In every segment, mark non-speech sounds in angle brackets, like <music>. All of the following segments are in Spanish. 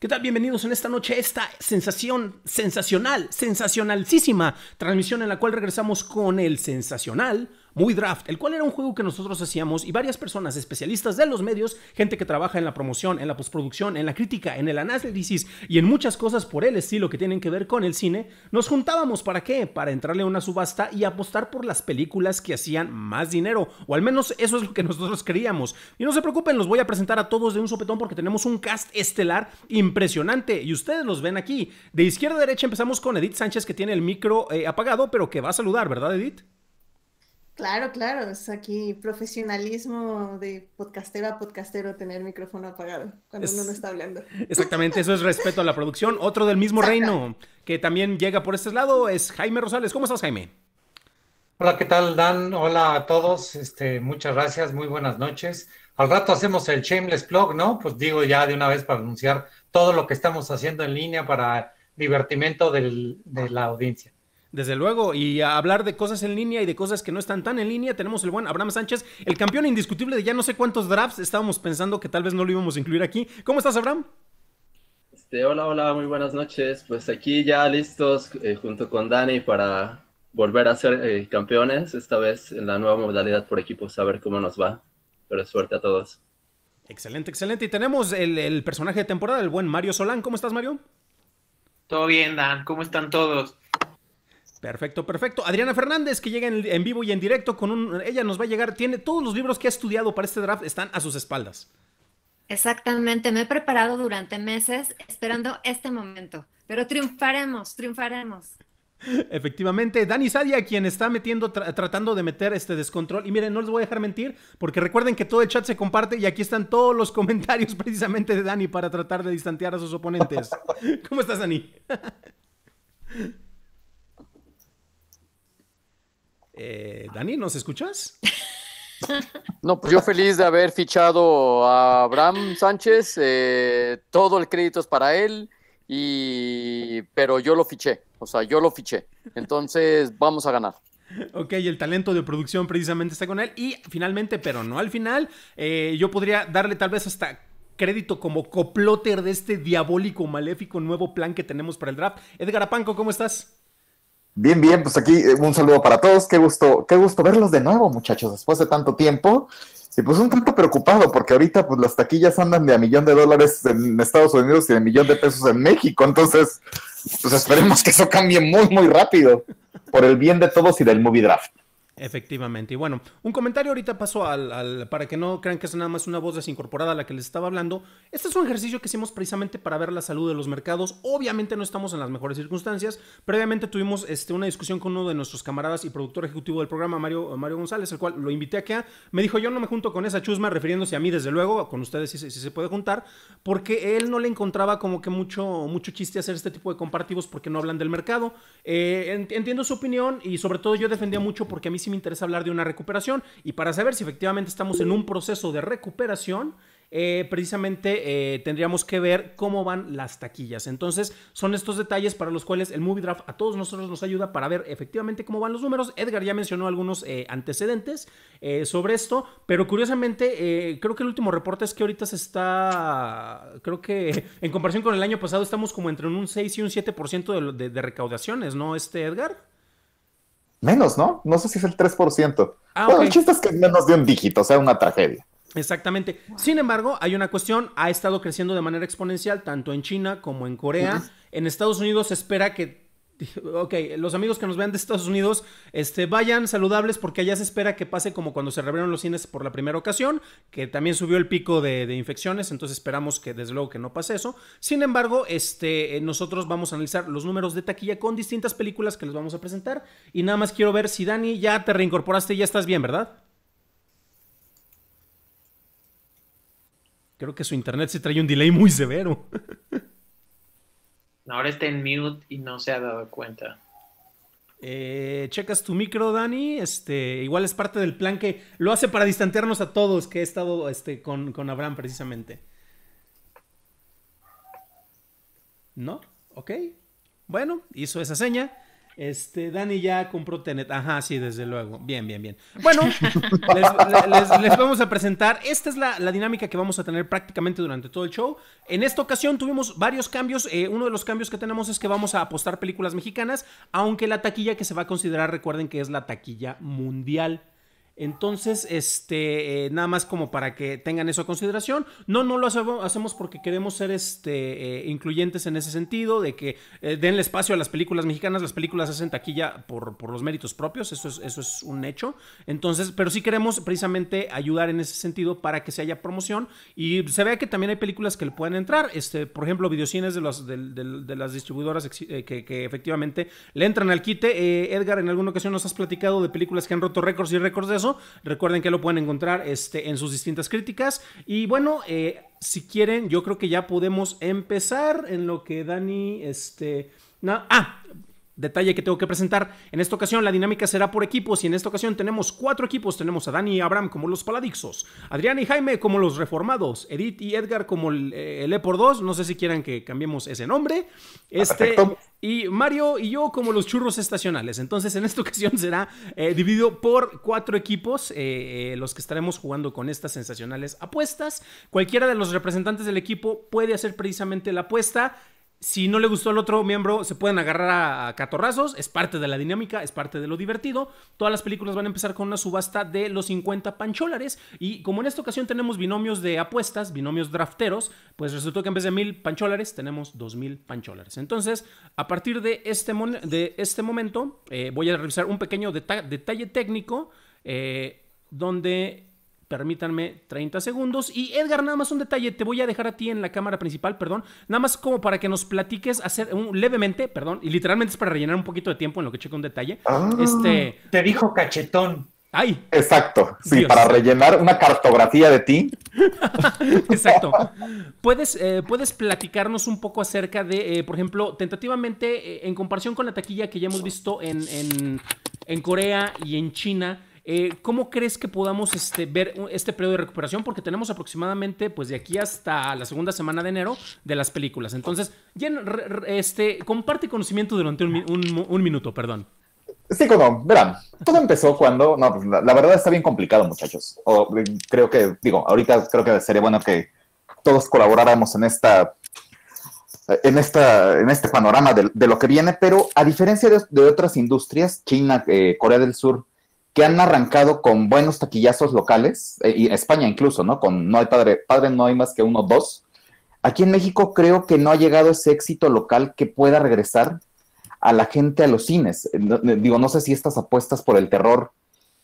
¿Qué tal? Bienvenidos en esta noche, a esta sensación sensacional, sensacionalísima transmisión en la cual regresamos con el sensacional muy Draft, el cual era un juego que nosotros hacíamos y varias personas, especialistas de los medios, gente que trabaja en la promoción, en la postproducción, en la crítica, en el análisis y en muchas cosas por el estilo que tienen que ver con el cine, nos juntábamos para qué? Para entrarle a una subasta y apostar por las películas que hacían más dinero, o al menos eso es lo que nosotros creíamos. Y no se preocupen, los voy a presentar a todos de un sopetón porque tenemos un cast estelar impresionante y ustedes los ven aquí. De izquierda a derecha empezamos con Edith Sánchez que tiene el micro eh, apagado, pero que va a saludar, ¿verdad Edith? Claro, claro, es aquí profesionalismo de podcastero a podcastero tener micrófono apagado cuando uno no está hablando. Exactamente, eso es respeto a la producción. Otro del mismo reino que también llega por este lado es Jaime Rosales. ¿Cómo estás, Jaime? Hola, ¿qué tal, Dan? Hola a todos. Este, muchas gracias, muy buenas noches. Al rato hacemos el Shameless blog, ¿no? Pues digo ya de una vez para anunciar todo lo que estamos haciendo en línea para divertimento de la audiencia. Desde luego, y a hablar de cosas en línea y de cosas que no están tan en línea, tenemos el buen Abraham Sánchez, el campeón indiscutible de ya no sé cuántos drafts. Estábamos pensando que tal vez no lo íbamos a incluir aquí. ¿Cómo estás, Abraham? Este, hola, hola, muy buenas noches. Pues aquí ya listos eh, junto con Dani para volver a ser eh, campeones, esta vez en la nueva modalidad por equipos, a ver cómo nos va. Pero suerte a todos. Excelente, excelente. Y tenemos el personaje de temporada, el buen Mario Solán. ¿Cómo estás, Mario? Todo bien, Dan. ¿Cómo están todos? Perfecto, perfecto. Adriana Fernández, que llega en, vivo y en directo con Ella nos va a llegar. Tiene todos los libros que ha estudiado para este draft, están a sus espaldas. Exactamente, me he preparado durante meses esperando este momento. Pero triunfaremos, triunfaremos. <laughs> Efectivamente, Dani Sadia, quien está metiendo, tratando de meter este descontrol. Y miren, no les voy a dejar mentir, porque recuerden que todo el chat se comparte y aquí están todos los comentarios <laughs> precisamente de Dani para tratar de distanciar a sus oponentes. <laughs> ¿Cómo estás, Dani? Eh, Dani, ¿nos escuchas? <laughs> No, pues yo feliz de haber fichado a Abraham Sánchez. Eh, todo el crédito es para él, y... pero yo lo fiché. O sea, yo lo fiché. Entonces, vamos a ganar. Ok, el talento de producción precisamente está con él. Y finalmente, pero no al final, eh, yo podría darle tal vez hasta crédito como coploter de este diabólico, maléfico nuevo plan que tenemos para el draft. Edgar Apanco, ¿cómo estás? Bien, bien, pues aquí eh, un saludo para todos. Qué gusto, qué gusto verlos de nuevo, muchachos, después de tanto tiempo. Y pues un tanto preocupado, porque ahorita pues las taquillas andan de a millón de dólares en Estados Unidos y de millón de pesos en México. Entonces, pues esperemos que eso cambie muy, muy rápido, por el bien de todos y del movie draft. Efectivamente. Y bueno, un comentario ahorita paso al, para que no crean que es nada más una voz desincorporada a la que les estaba hablando. Este es un ejercicio que hicimos precisamente para ver la salud de los mercados. Obviamente no estamos en las mejores circunstancias. Previamente tuvimos este, una discusión con uno de nuestros camaradas y productor ejecutivo del programa, Mario, Mario González, el cual lo invité aquí, Me dijo, yo no me junto con esa chusma, refiriéndose a mí desde luego, con ustedes si, se puede juntar, porque él no le encontraba como que mucho, mucho chiste hacer este tipo de comparativos porque no hablan del mercado. Eh, entiendo su opinión y sobre todo yo defendía mucho porque a mí sí me interesa hablar de una recuperación y para saber si efectivamente estamos en un proceso de recuperación, eh, precisamente eh, tendríamos que ver cómo van las taquillas. Entonces, son estos detalles para los cuales el Movie Draft a todos nosotros nos ayuda para ver efectivamente cómo van los números. Edgar ya mencionó algunos eh, antecedentes sobre esto, pero curiosamente, creo que el último reporte es que ahorita se está, creo que <laughs> en comparación con el año pasado, estamos como entre un 6 y un 7% de, de recaudaciones, ¿no, este Edgar? Menos, ¿no? No sé si es el 3%. Ah, bueno, El chiste es que menos de un dígito, o sea, una tragedia. Exactamente. Sin embargo, hay una cuestión, ha estado creciendo de manera exponencial tanto en China como en Corea. En Estados Unidos se espera que <laughs> Ok, los amigos que nos vean de Estados Unidos, este, vayan saludables porque allá se espera que pase como cuando se reabrieron los cines por la primera ocasión, que también subió el pico de, infecciones, entonces esperamos que desde luego que no pase eso. Sin embargo, este, eh, nosotros vamos a analizar los números de taquilla con distintas películas que les vamos a presentar y nada más quiero ver si Dani ya te reincorporaste y ya estás bien, ¿verdad? Creo que su internet se trae un delay muy severo. <laughs> Ahora está en mute y no se ha dado cuenta. Eh, checas tu micro, Dani. Este, igual es parte del plan que lo hace para distanciarnos a todos, que he estado este, con, con Abraham precisamente. ¿No? Ok. Bueno, hizo esa seña. Este, Dani ya compró Tenet. Ajá, sí, desde luego. Bien, bien, bien. Bueno, <laughs> les, vamos a presentar. Esta es la, dinámica que vamos a tener prácticamente durante todo el show. En esta ocasión tuvimos varios cambios. Eh, uno de los cambios que tenemos es que vamos a apostar películas mexicanas, aunque la taquilla que se va a considerar, recuerden que es la taquilla mundial. Entonces, este, eh, nada más como para que tengan eso a consideración. No, no lo hacemos porque queremos ser este, eh, incluyentes en ese sentido, de que eh, denle espacio a las películas mexicanas. Las películas hacen taquilla por, por los méritos propios, eso es, eso es un hecho. Entonces, pero sí queremos precisamente ayudar en ese sentido para que se haya promoción y se vea que también hay películas que le pueden entrar. Este, por ejemplo, videocines de, los, de, las distribuidoras que, que, efectivamente le entran al quite. Edgar, en alguna ocasión nos has platicado de películas que han roto récords y récords de eso. Recuerden que lo pueden encontrar este, en sus distintas críticas. Y bueno, eh, si quieren, yo creo que ya podemos empezar en lo que Dani, este... ah, detalle que tengo que presentar. En esta ocasión la dinámica será por equipos y en esta ocasión tenemos cuatro equipos. Tenemos a Dani y Abraham como los paladixos, Adrián y Jaime como los reformados, Edith y Edgar como el, eh, E por dos, no sé si quieran que cambiemos ese nombre. Ah, este, y Mario y yo como los churros estacionales. Entonces en esta <laughs> ocasión será eh, dividido por cuatro equipos, eh, los que estaremos jugando con estas sensacionales apuestas. Cualquiera de los representantes del equipo puede hacer precisamente la apuesta si no le gustó al otro miembro, se pueden agarrar a, catorrazos. Es parte de la dinámica, es parte de lo divertido. Todas las películas van a empezar con una subasta de los 50 pancholares. Y como en esta ocasión tenemos binomios de apuestas, binomios drafteros, pues resultó que en vez de mil pancholares, tenemos dos mil pancholares. Entonces, a partir de este, de este momento, eh, voy a revisar un pequeño detalle técnico eh, donde permítanme 30 segundos. Y Edgar, nada más un detalle, te voy a dejar a ti en la cámara principal, perdón, nada más como para que nos platiques hacer un, levemente, perdón, y literalmente es para rellenar un poquito de tiempo en lo que checo un detalle. Ah. este, te dijo cachetón. Ay. Exacto, sí, para rellenar una cartografía de ti. <laughs> Exacto. ¿Puedes, eh, puedes platicarnos un poco acerca de, eh, por ejemplo, tentativamente, eh, en comparación con la taquilla que ya hemos visto en, en, en Corea y en China, eh, ¿Cómo crees que podamos este, ver este periodo de recuperación? Porque tenemos aproximadamente, pues de aquí hasta la segunda semana de enero de las películas. Entonces, Jen, este, comparte conocimiento durante un, minuto, perdón. Sí, como, verán, todo empezó cuando, no, pues, la, verdad está bien complicado, muchachos. Eh, creo que, digo, ahorita creo que sería bueno que todos colaboráramos en esta, en esta, en este panorama de, lo que viene, pero a diferencia de, otras industrias, China, eh, Corea del Sur, que han arrancado con buenos taquillazos locales, eh, y España incluso, ¿no? Con No hay padre, padre no hay más que uno, dos. Aquí en México creo que no ha llegado ese éxito local que pueda regresar a la gente a los cines. Eh, eh, digo, no sé si estas apuestas por el terror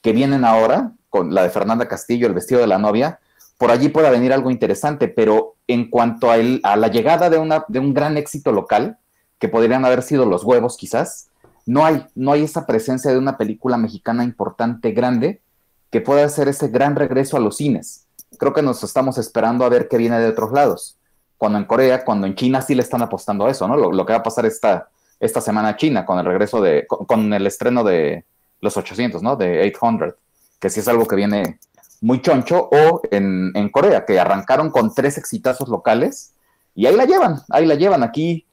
que vienen ahora, con la de Fernanda Castillo, el vestido de la novia, por allí pueda venir algo interesante, pero en cuanto a, la llegada de un gran éxito local, que podrían haber sido los huevos quizás, no hay, no hay esa presencia de una película mexicana importante, grande, que pueda hacer ese gran regreso a los cines. Creo que nos estamos esperando a ver qué viene de otros lados. Cuando en Corea, cuando en China sí le están apostando a eso, ¿no? Lo, que va a pasar esta, esta semana China con el regreso de, con, el estreno de los 800, ¿no? De 800, que sí es algo que viene muy choncho, o en, en Corea, que arrancaron con tres exitazos locales y ahí la llevan, ahí la llevan aquí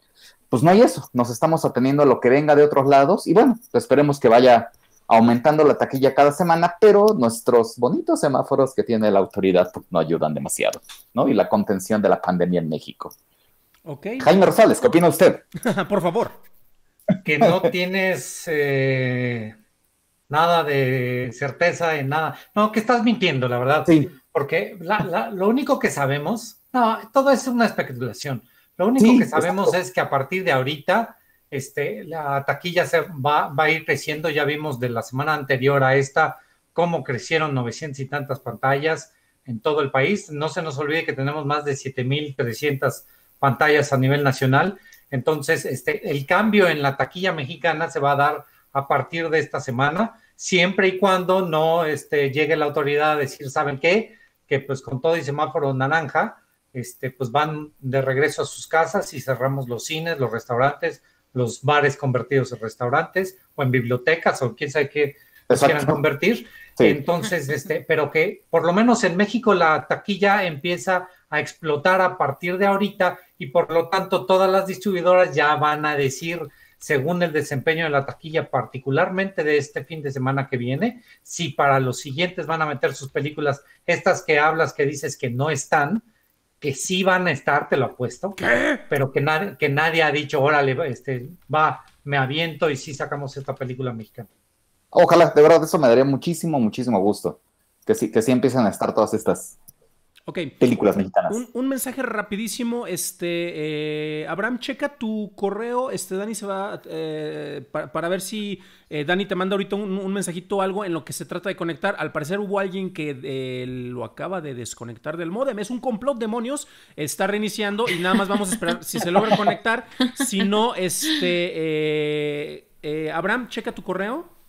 pues no hay eso, nos estamos ateniendo a lo que venga de otros lados y bueno, esperemos que vaya aumentando la taquilla cada semana, pero nuestros bonitos semáforos que tiene la autoridad pues, no ayudan demasiado, ¿no? Y la contención de la pandemia en México. Okay. Jaime Rosales, ¿qué opina usted? <laughs> Por favor. Que no tienes eh, nada de certeza en nada. No, que estás mintiendo, la verdad. Sí. Porque lo único que sabemos, no, todo es una especulación. Lo único que sabemos es que a partir de ahorita este, la taquilla se va, va, a ir creciendo. Ya vimos de la semana anterior a esta cómo crecieron 900 y tantas pantallas en todo el país. No se nos olvide que tenemos más de 7.300 pantallas a nivel nacional. Entonces, este, el cambio en la taquilla mexicana se va a dar a partir de esta semana, siempre y cuando no este, llegue la autoridad a decir, ¿saben qué? Que pues con todo y semáforo naranja, este, pues van de regreso a sus casas y cerramos los cines, los restaurantes, los bares convertidos en restaurantes o en bibliotecas o quién sabe qué quieran convertir. Entonces, este, pero que por lo menos en México la taquilla empieza a explotar a partir de ahorita y por lo tanto todas las distribuidoras ya van a decir, según el desempeño de la taquilla, particularmente de este fin de semana que viene, si para los siguientes van a meter sus películas, estas que hablas, que dices que no están, que sí van a estar, te lo apuesto, pero que, nadie, que nadie ha dicho, órale, este, va, me aviento y sí sacamos esta película mexicana. Ojalá, de verdad, eso me daría muchísimo, muchísimo gusto. Que sí, que sí empiecen a estar todas estas, Ok. Películas mexicanas. Un, mensaje rapidísimo. Este, eh, Abraham, checa tu correo. Este, Dani se va eh, para, ver si eh, Dani te manda ahorita un, mensajito o algo en lo que se trata de conectar. Al parecer hubo alguien que lo acaba de desconectar del modem. Es un complot, demonios. Está reiniciando y nada más vamos a esperar si se logra conectar. Si no, este, Abraham, checa tu correo.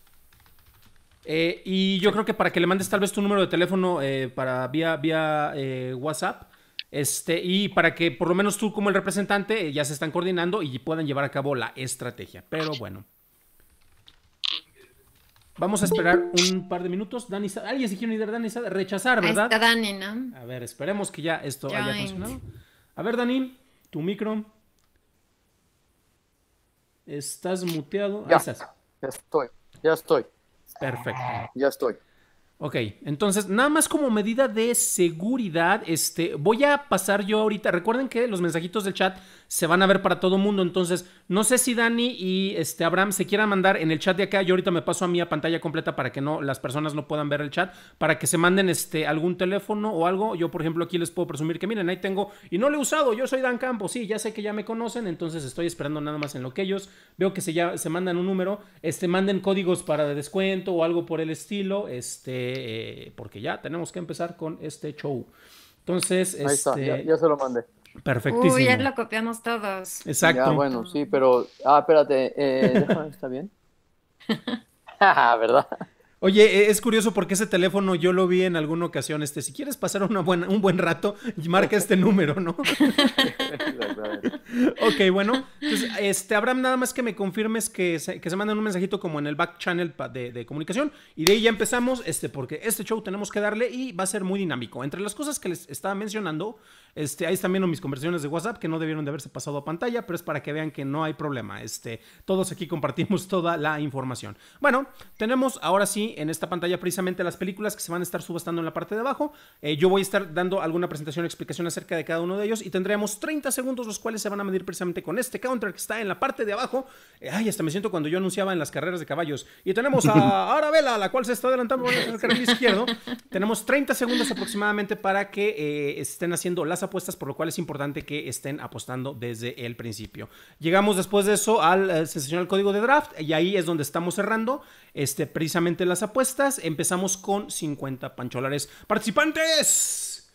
Eh, y yo creo que para que le mandes tal vez tu número de teléfono eh, para vía, vía eh, WhatsApp. Este, y para que por lo menos tú como el representante ya se están coordinando y puedan llevar a cabo la estrategia. Pero bueno. Vamos a esperar un par de minutos. Dani, alguien se quiere ir, Dani, rechazar, ¿verdad? A ver, esperemos que ya esto haya funcionado. A ver, Dani, tu micro. Estás muteado. Ya, ya estoy, ya estoy. Perfecto. Ya estoy. Ok, entonces nada más como medida de seguridad, este, voy a pasar yo ahorita. Recuerden que los mensajitos del chat se van a ver para todo mundo, entonces no sé si Dani y este Abraham se quieran mandar en el chat de acá. Yo ahorita me paso a mí pantalla completa para que no las personas no puedan ver el chat, para que se manden este algún teléfono o algo. Yo por ejemplo aquí les puedo presumir que miren ahí tengo y no lo he usado. Yo soy Dan Campos, sí, ya sé que ya me conocen, entonces estoy esperando nada más en lo que ellos veo que se ya se mandan un número, este manden códigos para descuento o algo por el estilo, este eh, porque ya tenemos que empezar con este show. Entonces, este, ya, se lo mandé. Perfectísimo. Uy, ya lo copiamos todos. Exacto. bueno, sí, pero. Ah, espérate, eh, ¿está bien? <laughs> Ah, ¿Verdad? Oye, e, es curioso porque ese teléfono yo lo vi en alguna ocasión. Este, si quieres pasar una buena, un buen rato, marca este número, ¿no? <laughs> ok, bueno. Entonces, este, Abraham, nada más que me confirmes que se, que mandan un mensajito como en el back channel de, comunicación. Y de ahí ya empezamos, este, porque este show tenemos que darle y va a ser muy dinámico. Entre las cosas que les estaba mencionando, este, ahí están mis conversaciones de WhatsApp que no debieron de haberse pasado a pantalla, pero es para que vean que no hay problema. Este, todos aquí compartimos toda la información. Bueno, tenemos ahora sí en esta pantalla precisamente las películas que se van a estar subastando en la parte de abajo. Eh, yo voy a estar dando alguna presentación, explicación acerca de cada uno de ellos y tendremos 30 segundos los cuales se van a medir precisamente con este counter que está en la parte de abajo. Eh, ay, hasta me siento cuando yo anunciaba en las carreras de caballos. Y tenemos a <laughs> Arabella, la cual se está adelantando el carril izquierdo. tenemos 30 segundos aproximadamente para que eh, estén haciendo las apuestas, por lo cual es importante que estén apostando desde el principio. Llegamos después de eso al sensacional código de draft y ahí es donde estamos cerrando este, precisamente las apuestas. Empezamos con 50 pancholares. ¡Participantes!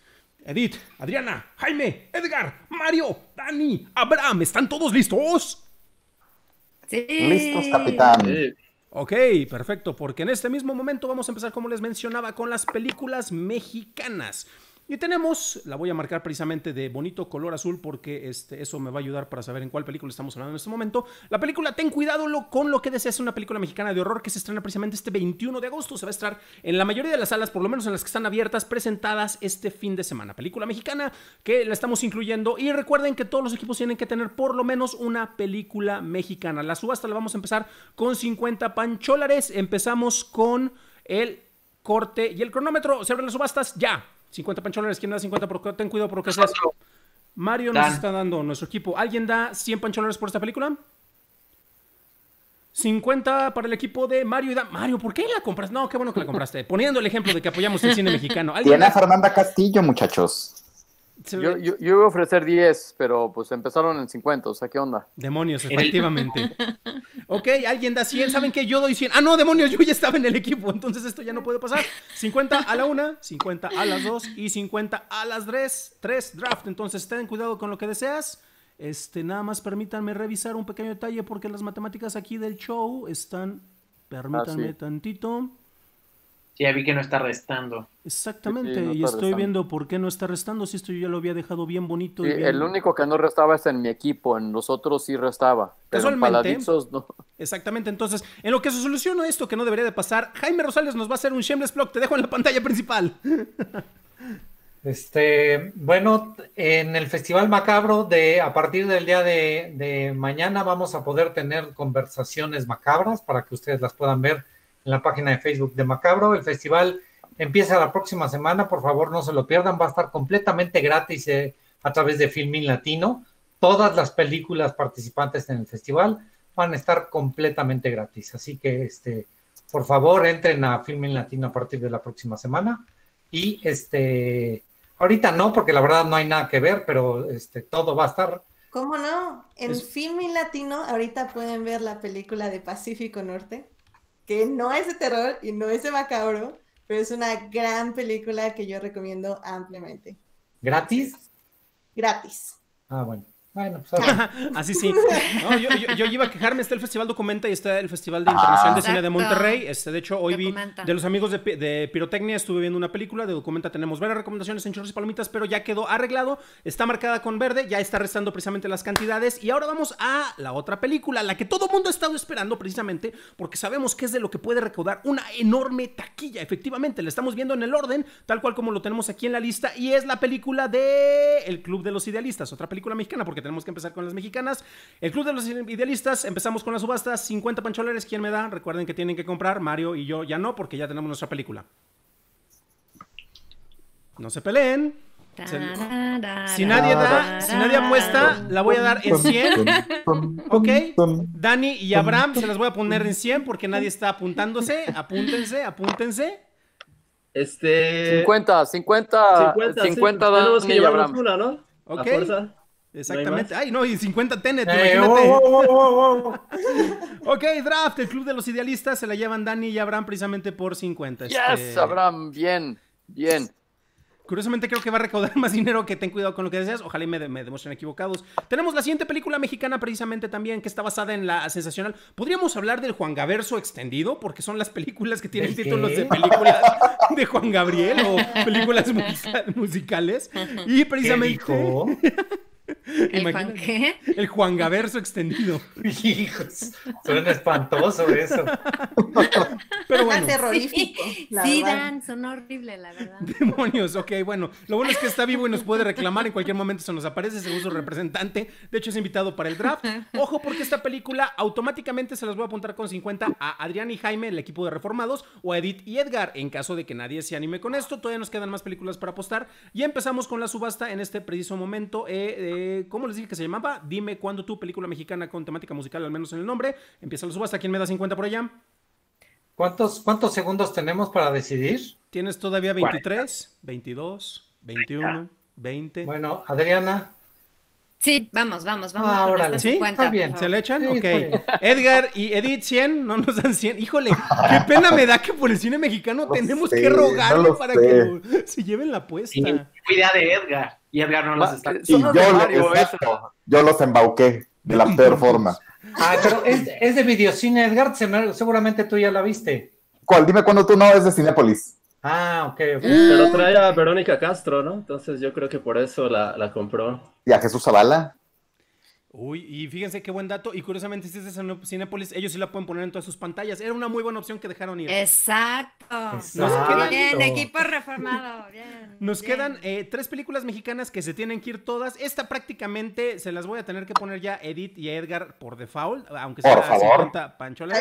Edith, Adriana, Jaime, Edgar, Mario, Dani, Abraham, ¿están todos listos? Sí. Listos, capitán. Ok, perfecto, porque en este mismo momento vamos a empezar, como les mencionaba, con las películas mexicanas. Y tenemos, la voy a marcar precisamente de bonito color azul porque este, eso me va a ayudar para saber en cuál película estamos hablando en este momento. La película Ten cuidado con lo que deseas una película mexicana de horror que se estrena precisamente este 21 de agosto. Se va a estar en la mayoría de las salas, por lo menos en las que están abiertas, presentadas este fin de semana. Película mexicana que la estamos incluyendo. Y recuerden que todos los equipos tienen que tener por lo menos una película mexicana. La subasta la vamos a empezar con 50 pancholares. Empezamos con el corte y el cronómetro. Se abren las subastas ya. 50 pancholones, ¿quién da 50? Por, ten cuidado por lo que Mario nos está dando nuestro equipo. ¿Alguien da 100 pancholones por esta película? 50 para el equipo de Mario y da Mario, ¿por qué la compras? No, qué bueno que la compraste. Poniendo el ejemplo de que apoyamos el cine mexicano. ¿Alguien Tiene a Fernanda Castillo, muchachos. Yo, yo, iba a ofrecer 10, pero pues empezaron en 50, o sea, ¿qué onda? Demonios, efectivamente. <laughs> ok, alguien da 100, ¿saben que Yo doy 100. Ah, no, demonios, yo ya estaba en el equipo, entonces esto ya no puede pasar. 50 a la 1, 50 a las 2 y 50 a las 3. 3 draft, entonces ten cuidado con lo que deseas. Este, nada más permítanme revisar un pequeño detalle porque las matemáticas aquí del show están, permítanme ah, sí. tantito ya vi que no está restando. Exactamente, y estoy viendo por qué no está restando, si esto yo ya lo había dejado bien bonito. El único que no restaba es en mi equipo, en nosotros sí restaba. En Paladizos, no. Exactamente, entonces, en lo que se soluciona esto que no debería de pasar, Jaime Rosales nos va a hacer un shameless blog. te dejo en la pantalla principal. <laughs> Este, bueno, en el Festival Macabro, de, a partir del día de mañana vamos a poder tener conversaciones macabras para que ustedes las puedan ver en la página de Facebook de Macabro. El festival empieza la próxima semana, por favor no se lo pierdan, va a estar completamente gratis eh, a través de Filmin Latino. Todas las películas participantes en el festival van a estar completamente gratis. Así que, este, por favor, entren a Filmin Latino a partir de la próxima semana. Y este, ahorita no, porque la verdad no hay nada que ver, pero este, todo va a estar ¿Cómo no? En Filmin Latino ahorita pueden ver la película de Pacífico Norte que no es de terror y no es de macabro, pero es una gran película que yo recomiendo ampliamente. ¿Gratis? Gratis. Ah, bueno. Bueno, pues, <laughs> Así sí. yo, iba a quejarme, está el Festival Documenta y está el Festival de Internacional de Cine de Monterrey. Este, de hecho, hoy vi de los amigos de, Pirotecnia, estuve viendo una película, de Documenta tenemos varias recomendaciones en Chorros y Palomitas, pero ya quedó arreglado, está marcada con verde, ya está restando precisamente las cantidades. Y ahora vamos a la otra película, la que todo el mundo ha estado esperando precisamente, porque sabemos que es de lo que puede recaudar una enorme taquilla. Efectivamente, la estamos viendo en el orden, tal cual como lo tenemos aquí en la lista, y es la película de El Club de los Idealistas, otra película mexicana, porque tenemos que empezar con las mexicanas. El Club de los Idealistas, empezamos con las subastas, 50 pancholares, ¿quién me da? Recuerden que tienen que comprar, Mario y yo ya no, porque ya tenemos nuestra película. No se peleen. Si nadie da, si nadie apuesta, la voy a dar en 100. Ok. Dani y Abraham se las voy a poner en 100 porque nadie está apuntándose. Apúntense, apúntense. Este... 50, 50, 50, Dani y Abraham. Una, ¿no? Ok. Pues Exactamente. Ay, no, y 50 Tenet, eh, imagínate. Oh, oh, oh, <laughs> ok, draft, el club de los idealistas se la llevan Dani y Abraham precisamente por 50. Yes, este. Abraham, bien, bien. Curiosamente creo que va a recaudar <laughs> más dinero que ten cuidado con lo que deseas. Ojalá y me, me demuestren equivocados. Tenemos la siguiente película mexicana precisamente también que está basada en la sensacional. Podríamos hablar del Juan Gaverso extendido porque son las películas que tienen títulos de películas de Juan Gabriel o <laughs> películas musicales. Y precisamente... ¿El Juan qué? El Juangaverso extendido. <laughs> Hijos, suena espantoso eso. Pero bueno. terrorífico. Sí, Dan, son horrible, la verdad. Demonios, ok, bueno. Lo bueno es que está vivo y nos puede reclamar. En cualquier momento se nos aparece según su representante. De hecho, es invitado para el draft. Ojo, porque esta película automáticamente se las voy a apuntar con 50 a Adrián y Jaime, el equipo de Reformados, o a Edith y Edgar. En caso de que nadie se anime con esto, todavía nos quedan más películas para apostar. Y empezamos con la subasta en este preciso momento. eh eh, ¿cómo les dije que se llamaba? Dime cuándo tu película mexicana con temática musical, al menos en el nombre, empieza la subasta. ¿Quién me da 50 por allá? ¿Cuántos, cuántos segundos tenemos para decidir? Tienes todavía 23, 22, 21, 20. Bueno, Adriana. Sí, vamos, vamos, vamos. Ah, Sí, está bien. ¿Se le echan? ok. Edgar y Edith 100, no nos dan 100. Híjole, qué pena me da que por el cine mexicano tenemos que rogarle para que se lleven la apuesta. Cuidado de Edgar. Y Edgar no los está. yo, los embauqué de la peor <laughs> forma. Ah, pero es, de videocine, Edgar. seguramente tú ya la viste. ¿Cuál? Dime cuándo tú no es de Cinépolis. Ah, ok, Pero trae a Verónica Castro, ¿no? Entonces yo creo que por eso la, la compró. ¿Y a Jesús Zavala? Uy, y fíjense qué buen dato. Y curiosamente, si es de Cinepolis, ellos sí la pueden poner en todas sus pantallas. Era una muy buena opción que dejaron ir. Exacto. Nos quedan... Bien, equipo reformado. <laughs> Nos quedan eh, tres películas mexicanas que se tienen que ir todas. Esta prácticamente se las voy a tener que poner ya Edith y Edgar por default, aunque sea 50 pancholas.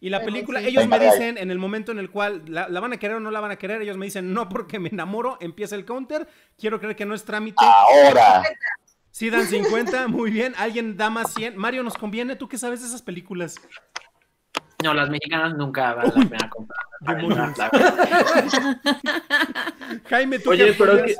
Y la película, ellos me dicen en el momento en el cual la, van a querer o no la van a querer, ellos me dicen no porque me enamoro, empieza el counter, quiero creer que no es trámite. Ahora. Sí, dan 50, <laughs> muy bien. Alguien da más 100. Mario, ¿nos conviene? ¿Tú qué sabes de esas películas? No, las mexicanas nunca van la pena comprar. <laughs> Jaime, tú Oye, pero que,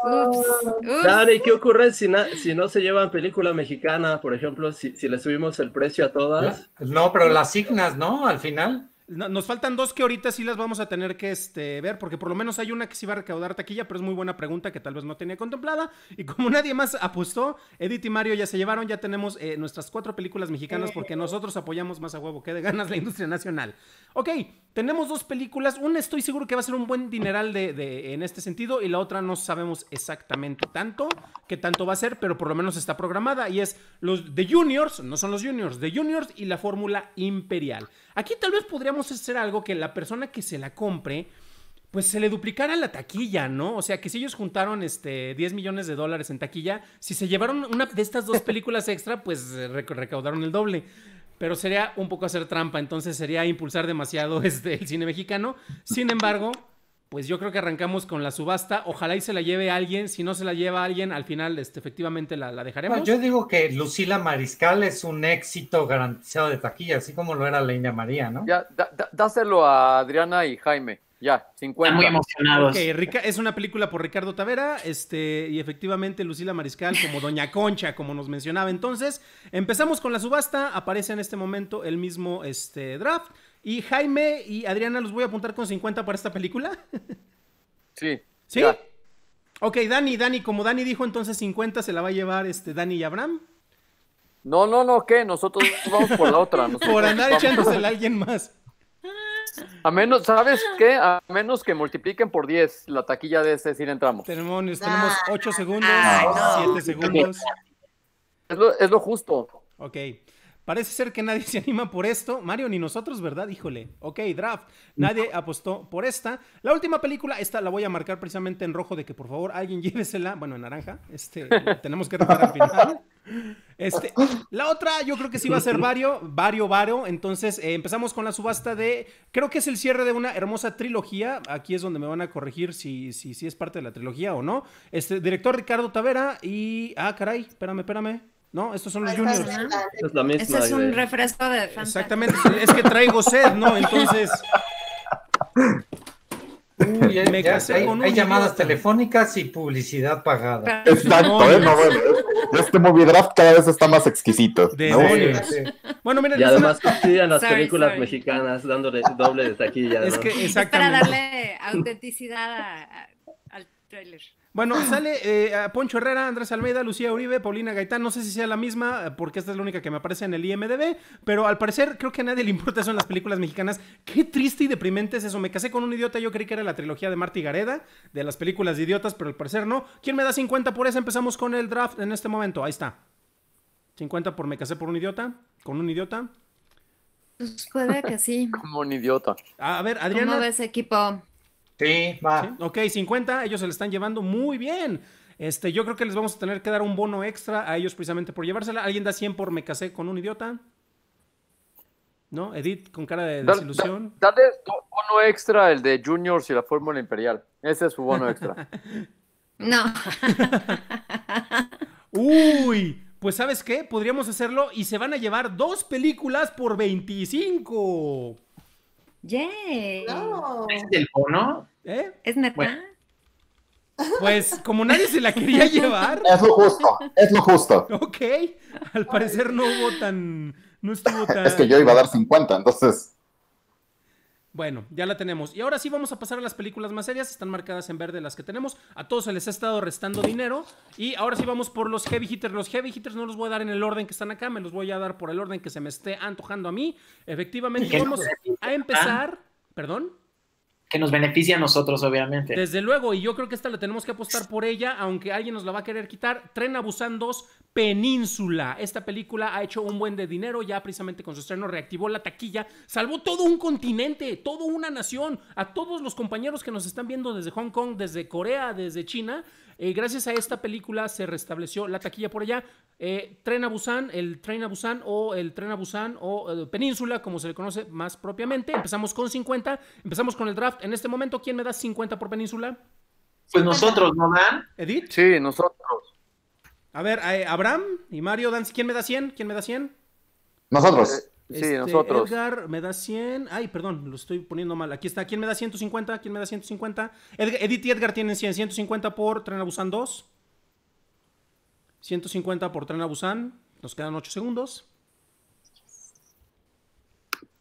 Dale, ¿qué ocurre si, no se llevan película mexicana? Por ejemplo, si le subimos el precio a todas. No, pero las signas, ¿no? Al final nos faltan dos que ahorita sí las vamos a tener que este, ver, porque por lo menos hay una que sí va a recaudar taquilla, pero es muy buena pregunta que tal vez no tenía contemplada. Y como <laughs> nadie más apostó, Edith y Mario ya se llevaron, ya tenemos eh, nuestras cuatro películas mexicanas porque eh. nosotros apoyamos más a huevo que de ganas la industria nacional. Ok, tenemos dos películas, una estoy seguro que va a ser un buen dineral de, en este sentido y la otra no sabemos exactamente tanto, qué tanto va a ser, pero por lo menos está programada y es los de Juniors, no son los Juniors, de Juniors y la Fórmula Imperial. Aquí tal vez podríamos hacer algo que la persona que se la compre, pues se le duplicara la taquilla, ¿no? O sea, que si ellos juntaron este 10 millones de dólares en taquilla, si se llevaron una de estas dos películas <laughs> extra, pues eh, recaudaron el doble. Pero sería un poco hacer trampa, entonces sería impulsar demasiado <laughs> este, el cine mexicano. Sin embargo, pues yo creo que arrancamos con la subasta. Ojalá y se la lleve alguien. Si no se la lleva alguien, al final este, efectivamente la, la dejaremos. yo digo que Lucila Mariscal es un éxito garantizado de taquilla, así como lo era la India María, ¿no? Ya, dáselo a Adriana y Jaime. Ya, 50. muy emocionados. rica, es una película por Ricardo Tavera, este, y efectivamente Lucila Mariscal como Doña Concha, como nos mencionaba. Entonces, empezamos con la subasta, aparece en este momento el mismo este, draft. Y Jaime y Adriana los voy a apuntar con 50 para esta película. sí. ¿Sí? Ok, Dani, Dani, como Dani dijo, entonces 50 se la va a llevar este Dani y Abraham. No, no, no, ¿qué? Nosotros vamos por la otra. <laughs> por andar echándosela a alguien más. A menos, ¿sabes qué? A menos que multipliquen por 10 la taquilla de este, si entramos. Tenemos, 8 ah, segundos, 7 ah, segundos. es lo justo. Ok. Parece ser que nadie <laughs> se anima por esto. Mario, ni nosotros, ¿verdad? Híjole. Ok, draft. Nadie apostó por esta. La última película, esta la voy a marcar precisamente en rojo de que por favor alguien <laughs> llévesela. Bueno, en naranja. Este, <laughs> tenemos que reparar al final. Este, la otra, yo creo que sí va a ser Vario, Vario, Vario. Entonces eh, empezamos con la subasta de, creo que es el cierre de una hermosa trilogía. Aquí es donde me van a corregir si, si, si es parte de la trilogía o no. Este, director Ricardo Tavera y, ah, caray, espérame, espérame. No, estos son los ah, Juniors. Es la es un refresco de Fanta. Exactamente, es que traigo sed, ¿no? Entonces. Uy, me hay, llamadas telefónicas y publicidad pagada. Exacto, ¿eh? bueno, este movie draft cada vez está más exquisito. Bueno, mira, y además cotidian pues, las películas mexicanas dándole doble de taquilla. Es que, para darle autenticidad al trailer. Bueno, sale eh, Poncho Herrera, Andrés Almeida, Lucía Uribe, Paulina Gaitán. No sé si sea la misma, eh, porque esta es la única que me aparece en el IMDB. Pero al parecer, creo que a nadie le importa eso en las películas mexicanas. Qué triste y deprimente es eso. Me casé con un idiota. Yo creí que era la trilogía de Marty Gareda, de las películas de idiotas, pero al parecer no. ¿Quién me da 50 por eso? Empezamos con el draft en este momento. Ahí está. 50 por me casé por un idiota, con un idiota. Pues puede que sí. <laughs> Como un idiota. A ver, Adriana. ¿Cómo ese equipo? Sí, va. Ok, 50, ellos se le están llevando muy bien. Este, yo creo que les vamos a tener que dar un bono extra a ellos precisamente por llevársela. ¿Alguien da 100 por me casé con un idiota? ¿No? Edith con cara de desilusión. Dale tu bono extra el de Juniors y la Fórmula Imperial. Ese es su bono extra. <laughs> no. <laughs> Uy, pues ¿sabes qué? Podríamos hacerlo y se van a llevar dos películas por 25. ¡Yay! ¿Es el bono? ¿Eh? ¿Es neta? Pues como nadie se la quería <laughs> llevar. Es lo justo, es lo justo. Ok, al parecer no hubo tan... No estuvo tan... Es que yo iba a dar 50, entonces... Bueno, ya la tenemos. Y ahora sí vamos a pasar a las películas más serias. Están marcadas en verde las que tenemos. A todos se les ha estado restando dinero. Y ahora sí vamos por los heavy hitters. Los heavy hitters no los voy a dar en el orden que están acá. Me los voy a dar por el orden que se me esté antojando a mí. Efectivamente, vamos a empezar. Perdón que nos beneficia a nosotros, obviamente. Desde luego, y yo creo que esta la tenemos que apostar por ella, aunque alguien nos la va a querer quitar. Tren Busan Península. Esta película ha hecho un buen de dinero, ya precisamente con su estreno reactivó la taquilla, salvó todo un continente, toda una nación, a todos los compañeros que nos están viendo desde Hong Kong, desde Corea, desde China, eh, gracias a esta película se restableció la taquilla por allá. Eh, Tren a Busan, el Tren a Busan o el Tren a Busan o eh, Península, como se le conoce más propiamente. Empezamos con 50, empezamos con el draft. En este momento, ¿quién me da 50 por Península? Pues nosotros, ¿no dan? ¿Edith? Sí, nosotros. A ver, Abraham y Mario, Dan, ¿quién me da 100? ¿Quién me da 100? Nosotros. Sí, este, nosotros. Edgar me da 100. Ay, perdón, lo estoy poniendo mal. Aquí está. ¿Quién me da 150? ¿Quién me da 150? Edith y Edgar tienen 100. 150 por Tren a 2. 150 por Tren a Nos quedan 8 segundos.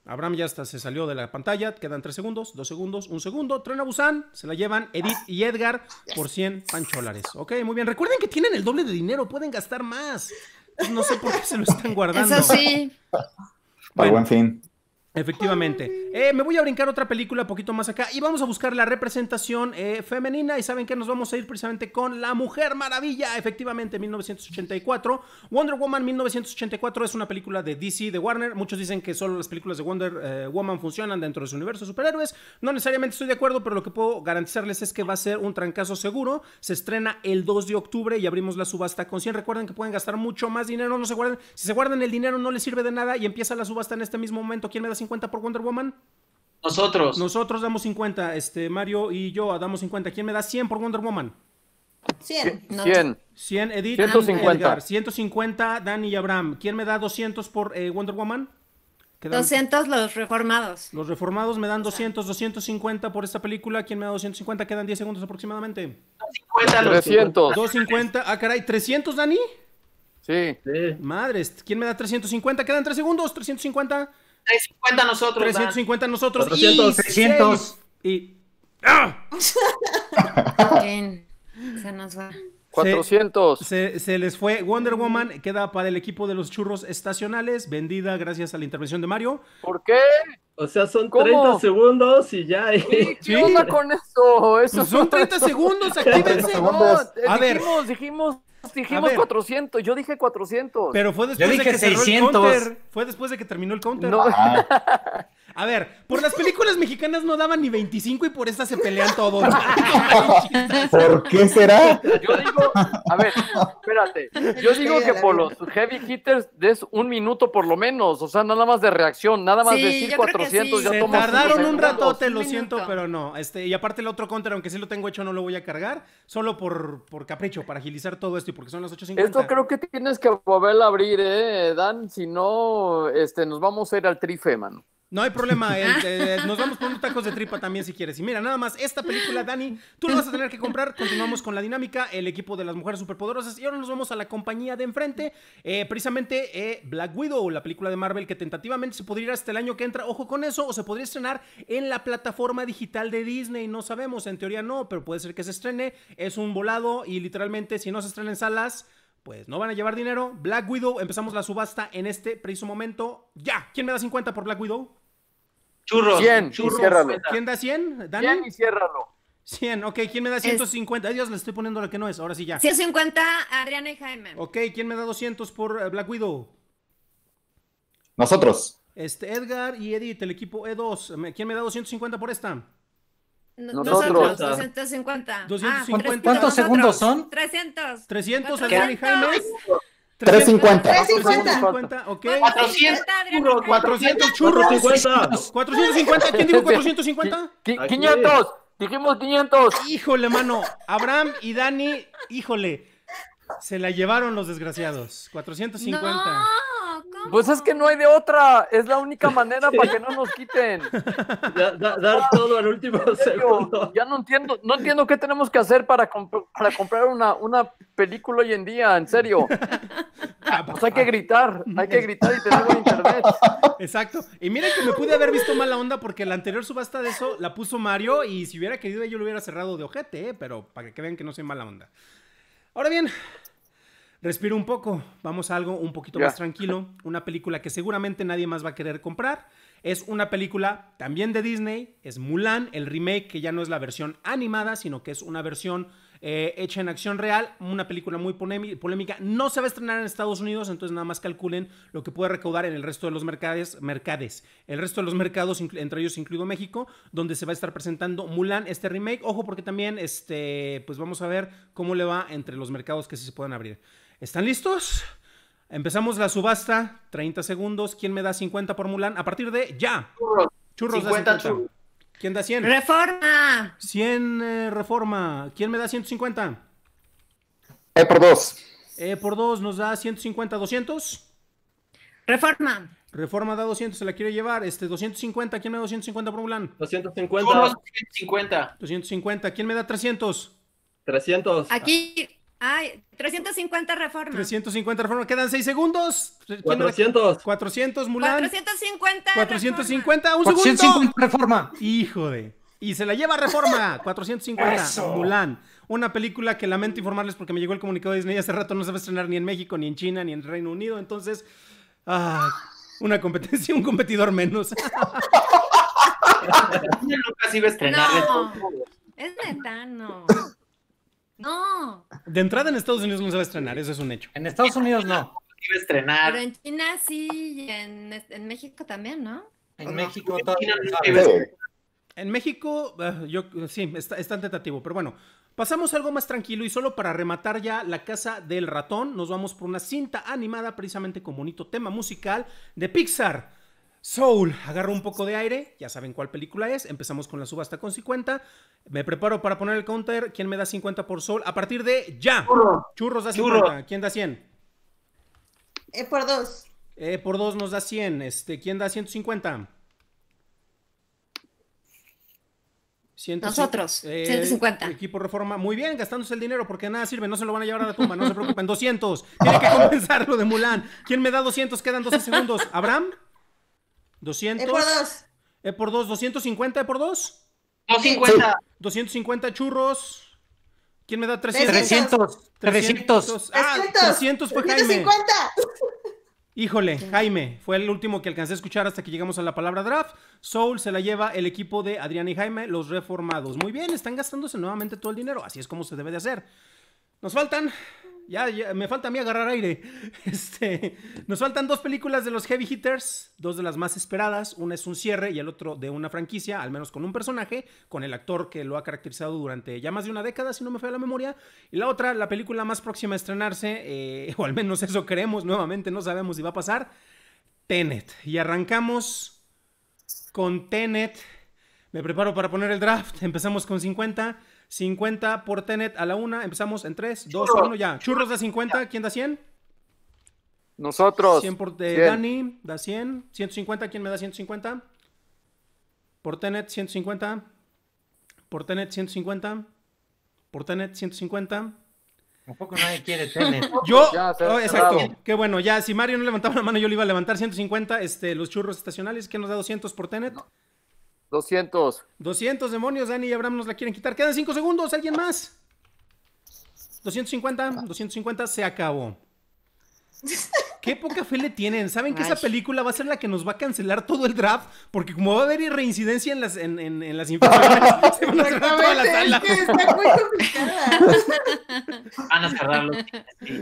Abraham ya hasta se salió de la pantalla. Quedan 3 segundos, 2 segundos, 1 segundo. Tren a Busan. Se la llevan Edith y Edgar por 100 pancholares. Ok, muy bien. Recuerden que tienen el doble de dinero. Pueden gastar más. No sé por qué se lo están guardando. Eso sí. by one thing Efectivamente. Eh, me voy a brincar otra película un poquito más acá y vamos a buscar la representación eh, femenina y saben que nos vamos a ir precisamente con La Mujer Maravilla, efectivamente, 1984. Wonder Woman 1984 es una película de DC, de Warner. Muchos dicen que solo las películas de Wonder eh, Woman funcionan dentro de su universo de superhéroes. No necesariamente estoy de acuerdo, pero lo que puedo garantizarles es que va a ser un trancazo seguro. Se estrena el 2 de octubre y abrimos la subasta con 100. Recuerden que pueden gastar mucho más dinero, no se guarden. Si se guardan el dinero no les sirve de nada y empieza la subasta en este mismo momento. ¿Quién me da 50 por Wonder Woman? Nosotros. Nosotros damos 50, este, Mario y yo damos 50. ¿Quién me da 100 por Wonder Woman? 100. 100. 100, Edith. 150. 150, Dani y Abraham. ¿Quién me da 200 por eh, Wonder Woman? Quedan... 200 los reformados. Los reformados me dan 200, 250 por esta película. ¿Quién me da 250? Quedan 10 segundos aproximadamente. 250 300. 250. Ah, caray, ¿300, Dani? Sí. sí. Madres, ¿quién me da 350? Quedan 3 segundos, 350. 350 nosotros. 350 nosotros. 400, 600. Y. ¡Ah! <laughs> se nos va. 400. Se, les fue Wonder Woman, queda para el equipo de los churros estacionales, vendida gracias a la intervención de Mario. ¿Por qué? O sea, son 30 segundos y ya. ¿eh? ¿Qué, con eso? son 30 segundos, actívense. No, a ver. dijimos pues dijimos 400, yo dije 400. Pero fue después de que 600. Cerró el counter. Fue después de que terminó el counter. No. Ah. <laughs> A ver, por las películas mexicanas no daban ni 25 y por estas se pelean todos. <laughs> ¿Por qué será? Yo digo, a ver, espérate. Yo digo que por los heavy hitters des un minuto por lo menos, o sea, nada más de reacción, nada más de decir 400. Ya se tardaron un ratote, lo siento, pero no. Este, y aparte el otro contra, aunque sí lo tengo hecho, no lo voy a cargar, solo por, por capricho, para agilizar todo esto y porque son las 8.50. Esto creo que tienes que volver a abrir, ¿eh, Dan? Si no, este, nos vamos a ir al trife, mano. No hay problema, <laughs> eh, eh, nos vamos poniendo tacos de tripa también si quieres. Y mira, nada más, esta película, Dani, tú la vas a tener que comprar. Continuamos con la dinámica, el equipo de las mujeres superpoderosas. Y ahora nos vamos a la compañía de enfrente, eh, precisamente Black Widow, la película de Marvel que tentativamente se podría ir hasta el año que entra. Ojo con eso, o se podría estrenar en la plataforma digital de Disney. No sabemos, en teoría no, pero puede ser que se estrene. Es un volado y literalmente, si no se estrena en salas pues no van a llevar dinero. Black Widow, empezamos la subasta en este preciso momento. ¡Ya! ¿Quién me da 50 por Black Widow? ¡Churro! 100, churros. ¿Quién da 100? ¿Dani? 100 y ciérralo. 100, ok, ¿quién me da 150? Es... Dios, le estoy poniendo lo que no es, ahora sí ya. 150, Adriana y Jaime. Ok, ¿quién me da 200 por eh, Black Widow? Nosotros. Este, Edgar y Edith, el equipo E2. ¿Quién me da 250 por esta? Nosotros. 250. Ah, ¿Cuántos segundos son? 300. 300, Adrián y Jaime. 350. 350, ok. 400 450. ¿Quién dijo 450? Este, 500. Dijimos 500. Híjole, mano. Abraham y Dani, híjole. Se la llevaron los desgraciados. 450. No. Pues es que no hay de otra, es la única manera para que no nos quiten. <laughs> dar todo al último segundo. Ya no entiendo, no entiendo qué tenemos que hacer para, para comprar una, película hoy en día, en serio. Ah, pues hay que gritar, hay que gritar y tener buen internet. Exacto. Y miren que me pude haber visto mala onda porque la anterior subasta de eso la puso Mario y si hubiera querido yo lo hubiera cerrado de ojete, ¿eh? pero para que vean que no soy mala onda. Ahora bien, Respiro un poco, vamos a algo un poquito más tranquilo, una película que seguramente nadie más va a querer comprar. Es una película también de Disney, es Mulan, el remake que ya no es la versión animada, sino que es una versión eh, hecha en acción real, una película muy polémica. No se va a estrenar en Estados Unidos, entonces nada más calculen lo que puede recaudar en el resto de los mercados. El resto de los mercados, entre ellos incluido México, donde se va a estar presentando Mulan, este remake. Ojo, porque también este, pues vamos a ver cómo le va entre los mercados que sí se pueden abrir. ¿Están listos? Empezamos la subasta, 30 segundos. ¿Quién me da 50 por Mulan? A partir de ya. Churros. Churros 50, ¿Quién da 100? Reforma. 100 eh, reforma. ¿Quién me da 150? E eh, por 2. E eh, por 2 nos da 150, 200. Reforma. Reforma da 200, se la quiero llevar. Este 250, ¿quién me da 250 por Mulan? 250. 250. 250, ¿quién me da 300? 300. Aquí. Ay, 350 reformas. 350 reformas, quedan 6 segundos. 400. 400, Mulan. 450. 450, un un 450 segundo. reforma. Hijo de. Y se la lleva reforma. 450, <laughs> Eso. Mulan. Una película que lamento informarles porque me llegó el comunicado de Disney hace rato, no se va a estrenar ni en México, ni en China, ni en Reino Unido. Entonces, ah, una competencia, un competidor menos. <laughs> a estrenar. No, es neta, no. De entrada en Estados Unidos no se va a estrenar, eso es un hecho. En Estados Unidos no. va a estrenar. Pero en China sí, y en, México también, ¿no? En México también. En México, ah, yo sí, está, está tentativo, pero bueno. Pasamos algo más tranquilo y solo para rematar ya la casa del ratón, nos vamos por una cinta animada precisamente con bonito tema musical de Pixar, Soul, agarro un poco de aire, ya saben cuál película es, empezamos con la subasta con 50, me preparo para poner el counter, ¿quién me da 50 por Soul? A partir de ya, churros da 50, ¿quién da 100? E eh, por 2. E eh, por 2 nos da 100, este, ¿quién da 150? Nosotros, 150. Eh, equipo Reforma, muy bien, gastándose el dinero porque nada sirve, no se lo van a llevar a la tumba, no se preocupen. 200, tiene que <laughs> compensar lo de Mulan. ¿Quién me da 200? Quedan 12 segundos. ¿Abraham? 200. E por dos, E por 2, 250 E por dos 250. 250 churros. ¿Quién me da 300? 300. 300. Ah, 300 fue 350. Híjole, Jaime, fue el último que alcancé a escuchar hasta que llegamos a la palabra draft. Soul se la lleva el equipo de Adrián y Jaime, los reformados. Muy bien, están gastándose nuevamente todo el dinero, así es como se debe de hacer. Nos faltan ya, me falta a mí agarrar aire. <laughs> Este, nos faltan dos películas de los Heavy Hitters, dos de las más esperadas. Una es un cierre y el otro de una franquicia, al menos con un personaje, con el actor que lo ha caracterizado durante ya más de una década, si no me falla la memoria. Y la otra, la película más próxima a estrenarse, eh, <laughs> o al menos eso queremos nuevamente, no sabemos si va a pasar, Tenet. Y arrancamos con Tenet. Me preparo para poner el draft. Empezamos con 50. 50 por Tenet a la una. Empezamos en 3, 2, 1, ya. Churros da 50, ¿quién da 100? Nosotros. 100 por eh, Dani, da 100. 150, ¿quién me da 150? Por Tenet, 150. Por Tenet, 150. Por Tenet, 150. Tampoco nadie quiere Tenet. <laughs> Yo, oh, exacto. Qué bueno, ya, si Mario no levantaba la mano, yo le iba a levantar 150 este, los churros estacionales. que nos da 200 por Tenet? 200. 200 demonios, Dani y Abraham nos la quieren quitar. Quedan 5 segundos, ¿alguien más? 250, 250, ah. se acabó. <laughs> Qué poca fe le tienen. Saben que esa película va a ser la que nos va a cancelar todo el draft, porque como va a haber reincidencia en las, en, las <laughs> se van a cerrar toda la sala. Van a cerrarlo.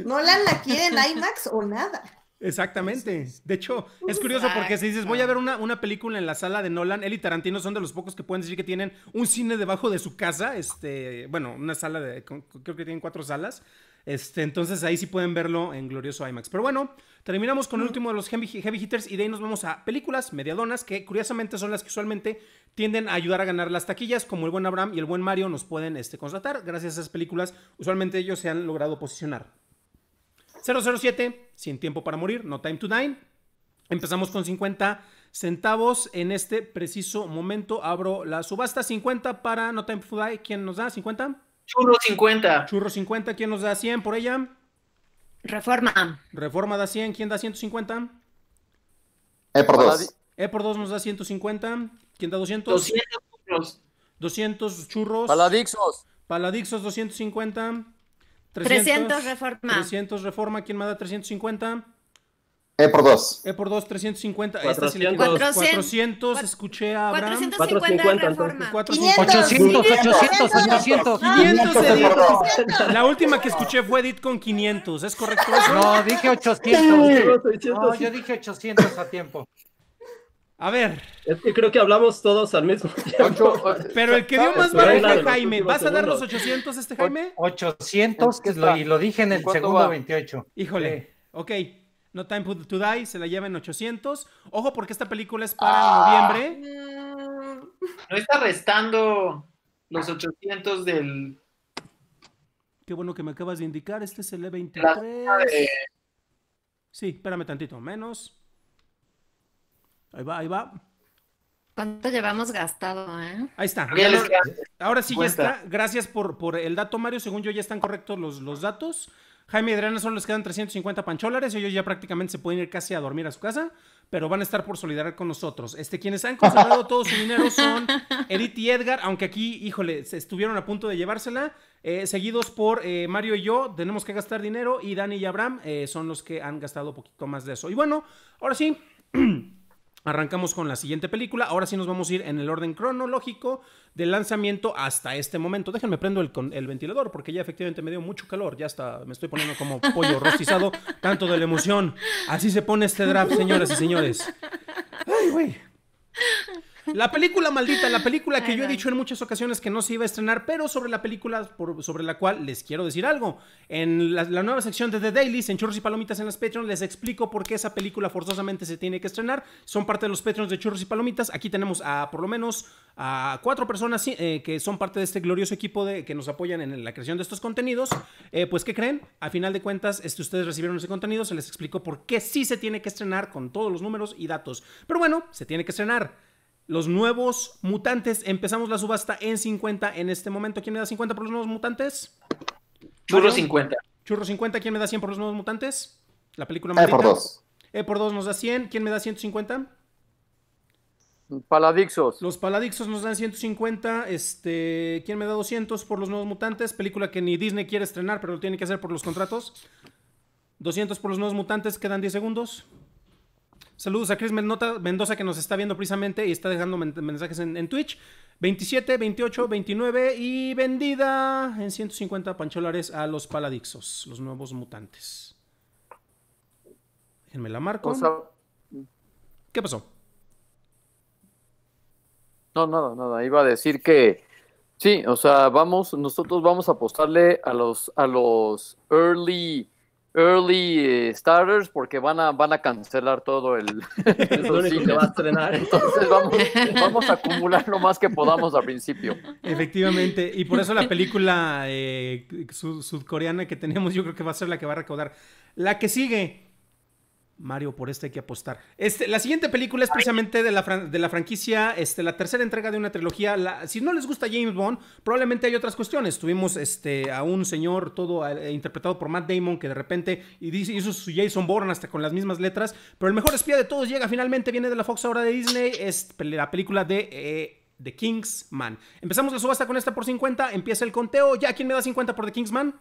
No la, la quieren IMAX o nada. Exactamente. De hecho, uh, es curioso porque si dices, voy a ver una, película en la sala de Nolan, él y Tarantino son de los pocos que pueden decir que tienen un cine debajo de su casa, este, bueno, una sala de, creo que tienen cuatro salas, este, entonces ahí sí pueden verlo en glorioso IMAX. Pero bueno, terminamos con el mm. último de los heavy, hitters y de ahí nos vamos a películas mediadonas que curiosamente son las que usualmente tienden a ayudar a ganar las taquillas, como el buen Abraham y el buen Mario nos pueden este, constatar. Gracias a esas películas, usualmente ellos se han logrado posicionar. 007, Sin Tiempo para Morir, No Time to die. Empezamos con 50 centavos en este preciso momento. Abro la subasta, 50 para No Time to die. ¿Quién nos da 50? Churro 50. Churro 50, ¿quién nos da 100 por ella? Reforma. Reforma da 100, ¿quién da 150? E por 2. E por 2 nos da 150. ¿Quién da 200? 200 churros. 200 churros. Paladixos. Paladixos 250. 300, reforma. 300 reforma. ¿Quién manda 350? E por 2. E por 2, 350. 400, 400, escuché a Abraham. 450, reforma. 450. 800, 800, 800. 500, Edith. La última que escuché fue Edith con 500. ¿Es correcto eso? No, dije 800. No, yo dije 800 a tiempo. A ver. Es que creo que hablamos todos al mismo tiempo. Pero el que dio más barato es Jaime. ¿Vas a dar los 800 este Jaime? 800, que lo, y lo dije en el segundo 28. Híjole. Ok. No Time to Die se la lleva en 800. Ojo, porque esta película es para noviembre. No está restando los 800 del. Qué bueno que me acabas de indicar. Este es el E23. Sí, espérame tantito. Menos. Ahí va, ahí va. ¿Cuánto llevamos gastado, eh? Ahí está. ahora sí ya está. Gracias por, por el dato, Mario. Según yo, ya están correctos los, los datos. Jaime y Adriana solo les quedan 350 pancholares. Ellos ya prácticamente se pueden ir casi a dormir a su casa, pero van a estar por solidaridad con nosotros. Este, quienes han conservado todo su dinero son Edith y Edgar, aunque aquí, híjole, estuvieron a punto de llevársela. Eh, seguidos por eh, Mario y yo, tenemos que gastar dinero. Y Dani y Abraham eh, son los que han gastado un poquito más de eso. Y bueno, ahora sí. <clears throat> Arrancamos con la siguiente película. Ahora sí nos vamos a ir en el orden cronológico del lanzamiento hasta este momento. Déjenme prendo el, el ventilador porque ya efectivamente me dio mucho calor. Ya está, me estoy poniendo como pollo rostizado, <laughs> tanto de la emoción. Así se pone este draft, señoras y señores. Ay, güey. La película maldita, la película que yo he dicho en muchas ocasiones que no se iba a estrenar, pero sobre la película sobre la cual les quiero decir algo. En la, nueva sección de The Dailies, en Churros y Palomitas en las Patreons, les explico por qué esa película forzosamente se tiene que estrenar. Son parte de los Patreons de Churros y Palomitas. Aquí tenemos a por lo menos a cuatro personas eh, que son parte de este glorioso equipo de, que nos apoyan en la creación de estos contenidos. Eh, pues, ¿qué creen? A final de cuentas, este, ustedes recibieron ese contenido, se les explicó por qué sí se tiene que estrenar con todos los números y datos. Pero bueno, se tiene que estrenar. Los nuevos mutantes. Empezamos la subasta en 50 en este momento. ¿Quién me da 50 por los nuevos mutantes? Churro 50. Churro 50. ¿Quién me da 100 por los nuevos mutantes? La película más. Eh, e por 2. E eh, por 2 nos da 100. ¿Quién me da 150? Paladixos. Los Paladixos nos dan 150. Este, ¿Quién me da 200 por los nuevos mutantes? Película que ni Disney quiere estrenar, pero lo tiene que hacer por los contratos. 200 por los nuevos mutantes. Quedan 10 segundos. Saludos a Chris Mendoza que nos está viendo precisamente y está dejando mensajes en, Twitch. 27, 28, 29 y vendida en 150 pancholares a los paladixos, los nuevos mutantes. Déjenme la marco. ¿Qué pasó? No, nada, nada. Iba a decir que sí, o sea, vamos, nosotros vamos a apostarle a los, a los early early eh, starters porque van a, van a cancelar todo el... <laughs> el que va a estrenar. Entonces vamos, vamos, a acumular lo más que podamos al principio. Efectivamente, y por eso la <laughs> película eh, sudcoreana que tenemos yo creo que va a ser la que va a recaudar. La que sigue, Mario, por este hay que apostar. Este, la siguiente película es precisamente de la, de la franquicia, este, la tercera entrega de una trilogía. si no les gusta James Bond, probablemente hay otras cuestiones. Tuvimos este, a un señor todo eh, interpretado por Matt Damon que de repente hizo su Jason Bourne hasta con las mismas letras. Pero el mejor espía de todos llega finalmente, viene de la Fox ahora de Disney. Es la película de... Eh, The Kingsman. Empezamos la subasta con esta por 50. Empieza el conteo. ¿Ya quién me da 50 por The Kingsman?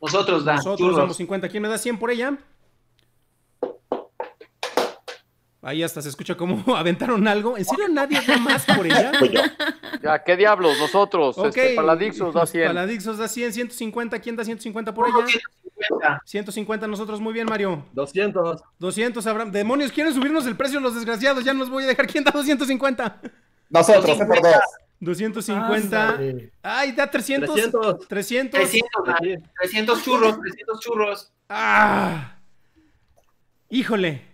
Nosotros, Dan. Nosotros damos 50. ¿Quién me da 100 por ella? Ahí hasta se escucha cómo <laughs> aventaron algo. ¿En serio nadie da más por ella? Ya, ¿qué diablos? Nosotros. Este, Paladixos da 100. Paladixos da 100, 150. ¿Quién da 150 por ella? 150. 150 nosotros. Muy bien, Mario. 200. 200, Abraham. Demonios, quieren subirnos el precio los desgraciados. Ya nos voy a dejar. ¿Quién da 250? Nosotros, por dos. 250. Ay, da 300. 300. 300. 300, 300 churros, 300 churros. Ah. Híjole.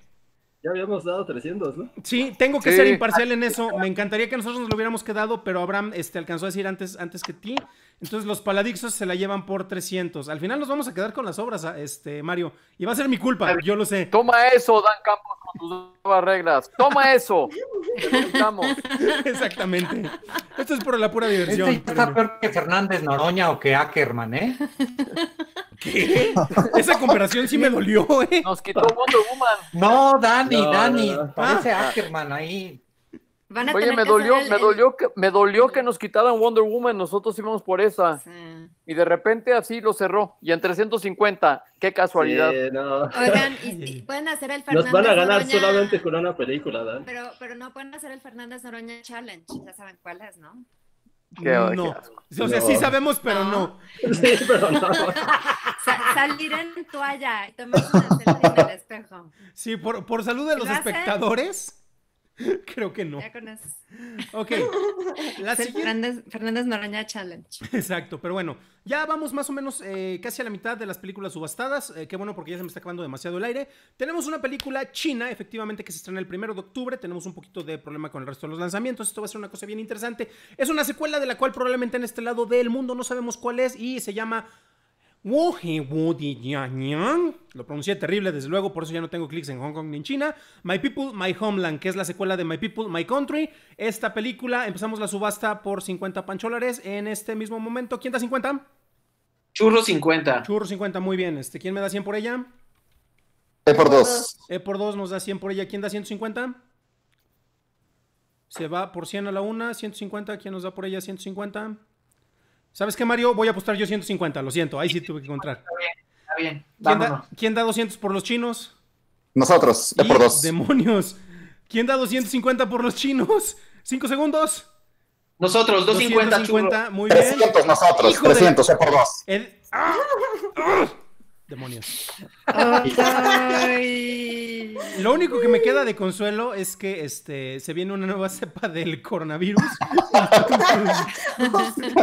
Ya habíamos dado 300, ¿no? Sí, tengo que ser imparcial en eso. Me encantaría que nosotros nos lo hubiéramos quedado, pero Abraham este, alcanzó a decir antes, antes que ti. Entonces los paladixos se la llevan por 300. Al final nos vamos a quedar con las obras, ah, este Mario. Y va a ser mi culpa, yo lo sé. Toma eso, Dan Campos, con tus nuevas reglas. Toma eso. <laughs> Exactamente. Esto es por la pura diversión. Este está peor que Fernández Noroña o que Ackerman, ¿eh? <laughs> ¿Qué? Esa comparación sí me dolió, ¿eh? Nos quitó Wonder Woman. No, Dani, Dani. Parece ah. Ackerman ahí. Oye, me, dolió, me, dolió que, nos quitaran Wonder Woman, nosotros íbamos por esa. Y de repente así lo cerró. Y en 350, qué casualidad. Oigan, y, <laughs> pueden hacer el Fernández Nos van a ganar solamente con una película, ¿verdad? Pero, pero no pueden hacer el Fernández Noroña Challenge, ya saben cuál es, ¿no? Qué, no. o sea, sí sabemos, pero no. <laughs> Sí, <laughs> salir en toalla y tomar una selfie en el espejo. Sí, por, por salud de los espectadores. <laughs> Creo que no. Ya con eso. Ok. <laughs> La siguiente... Fernández, Fernández Challenge. Exacto, pero bueno, ya vamos más o menos eh, casi a la mitad de las películas subastadas. Eh, qué bueno porque ya se me está acabando demasiado el aire. Tenemos una película china, efectivamente, que se estrena el primero de octubre. Tenemos un poquito de problema con el resto de los lanzamientos. Esto va a ser una cosa bien interesante. Es una secuela de la cual probablemente en este lado del mundo no sabemos cuál es y se llama lo pronuncié terrible, desde luego, por eso ya no tengo clics en Hong Kong ni en China. My People, My Homeland, que es la secuela de My People, My Country. Esta película, empezamos la subasta por 50 pancholares en este mismo momento. ¿Quién da 50? Churro 50. Churro 50, muy bien. Este, ¿Quién me da 100 por ella? E por 2. E por 2 nos da 100 por ella. ¿Quién da 150? Se va por 100 a la 1, 150. ¿Quién nos da por ella 150? ¿Sabes qué, Mario? Voy a apostar yo 150, lo siento, ahí sí tuve que encontrar. Está bien, está bien. ¿Quién da, 200 por los chinos? Nosotros, E por dos. ¡Demonios! ¿Quién da 250 por los chinos? ¿Cinco segundos? Nosotros, 250, 250 chulo. muy 300 nosotros, 300 de... por dos. ¡ah! Demonios. Lo único que me queda de consuelo es que este, se viene una nueva cepa del coronavirus. <laughs> <laughs>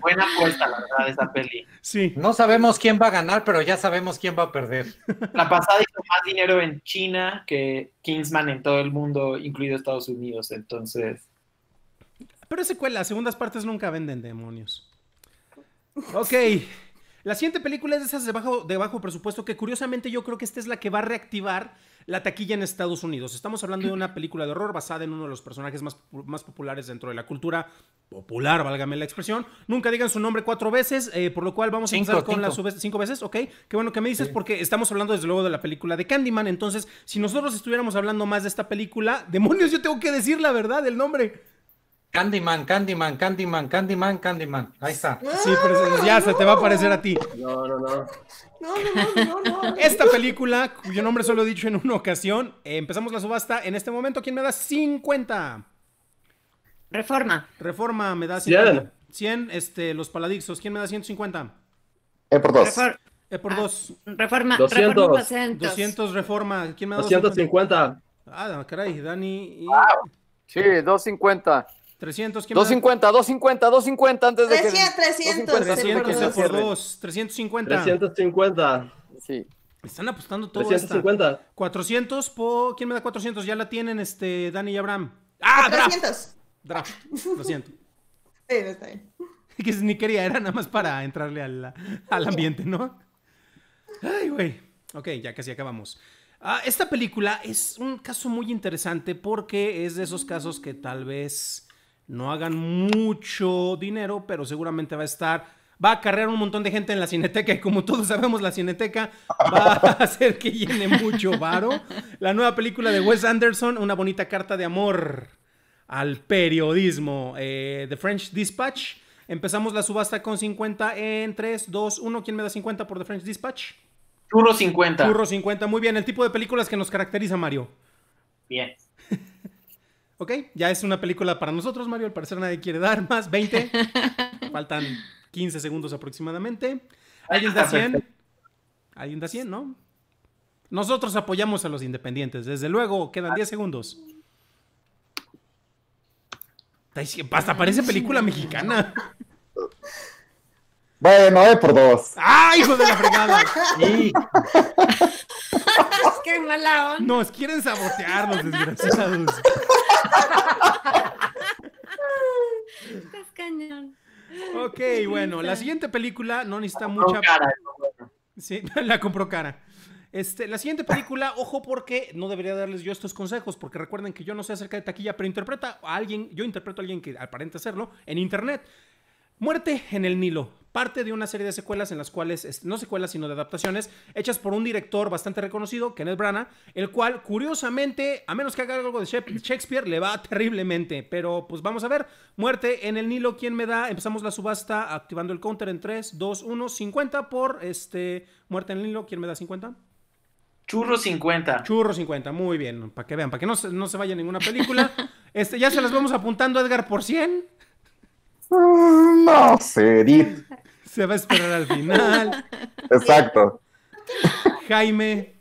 Buena apuesta, la verdad, esa peli. Sí. No sabemos quién va a ganar, pero ya sabemos quién va a perder. La pasada hizo más dinero en China que Kingsman en todo el mundo, incluido Estados Unidos, entonces. Pero es las segundas partes nunca venden demonios. <laughs> Ok. La siguiente película es de esas de bajo presupuesto que curiosamente yo creo que esta es la que va a reactivar la taquilla en Estados Unidos. Estamos hablando de una película de horror basada en uno de los personajes más, populares dentro de la cultura popular, válgame la expresión. Nunca digan su nombre cuatro veces, eh, por lo cual vamos a empezar con las cinco veces, ¿ok? Qué bueno que me dices porque estamos hablando desde luego de la película de Candyman. Entonces, si nosotros estuviéramos hablando más de esta película, demonios, yo tengo que decir la verdad, el nombre. Candyman, Candyman, Candyman, Candyman, Candyman. Ahí está. Sí, pero ya se te va a parecer a ti. No, no, no. No, no, no, <laughs> Esta película, cuyo nombre solo he dicho en una ocasión, eh, empezamos la subasta. En este momento, ¿quién me da 50? Reforma. Reforma me da 100, este, los paladixos. ¿Quién me da 150? E eh, por dos. e por dos. Ah, reforma. 200. 200. reforma. ¿Quién me da 250? 250. Ah, caray, Dani. sí, 250. 300, ¿quién 250, 250, 250 antes de 300, que... 300, 300. por 2, 350. 350. Sí. Están apostando todo 350. Esta. 400 por... ¿Quién me da 400? Ya la tienen este Dani y Abraham. ¡Ah, 300. Ah, Draft. Lo siento. <laughs> Sí, no está bien. <laughs> Que ni quería, era nada más para entrarle al, al ambiente, ¿no? Ay, güey. Ok, ya casi acabamos. Ah, esta película es un caso muy interesante porque es de esos casos que tal vez no hagan mucho dinero, pero seguramente va a estar, va a cargar un montón de gente en la cineteca y como todos sabemos la cineteca va a <laughs> hacer que llene mucho varo. La nueva película de Wes Anderson, una bonita carta de amor al periodismo, eh, The French Dispatch. Empezamos la subasta con 50 en 3, 2, 1. ¿Quién me da 50 por The French Dispatch? Churro 50. Churro 50, muy bien. El tipo de películas que nos caracteriza, Mario. Bien. <laughs> Ok, ya es una película para nosotros, Mario. Al parecer nadie quiere dar más. 20. <laughs> Faltan 15 segundos aproximadamente. Ah, ¿Alguien da 100? ¿Alguien da 100, no? Nosotros apoyamos a los independientes. Desde luego, quedan 10 segundos. Hasta parece película mexicana. <laughs> Bueno, eh, por dos. ¡Ah, hijo de la fregada! <laughs> ¡Qué mala Nos quieren sabotear los desgraciados. Estás cañón. Ok, bueno, la siguiente película no necesita la mucha. Cara, sí, <laughs> la compró cara. Este, la siguiente película, ojo porque no debería darles yo estos consejos, porque recuerden que yo no sé acerca de taquilla, pero interpreta a alguien, yo interpreto a alguien que aparenta hacerlo en internet. Muerte en el Nilo parte de una serie de secuelas en las cuales, no secuelas, sino de adaptaciones, hechas por un director bastante reconocido, Kenneth Branagh, el cual, curiosamente, a menos que haga algo de Shakespeare, le va terriblemente. Pero pues vamos a ver, muerte en el Nilo, ¿quién me da? Empezamos la subasta activando el counter en 3, 2, 1, 50 por este, muerte en el Nilo, ¿quién me da 50? Churro 50. Churro 50, muy bien, para que vean, para que no se, no se vaya ninguna película. <laughs> este, ya se las vamos apuntando, Edgar, por 100. Mm, no sé, Edith. Se va a esperar al final. <laughs> Exacto. Jaime,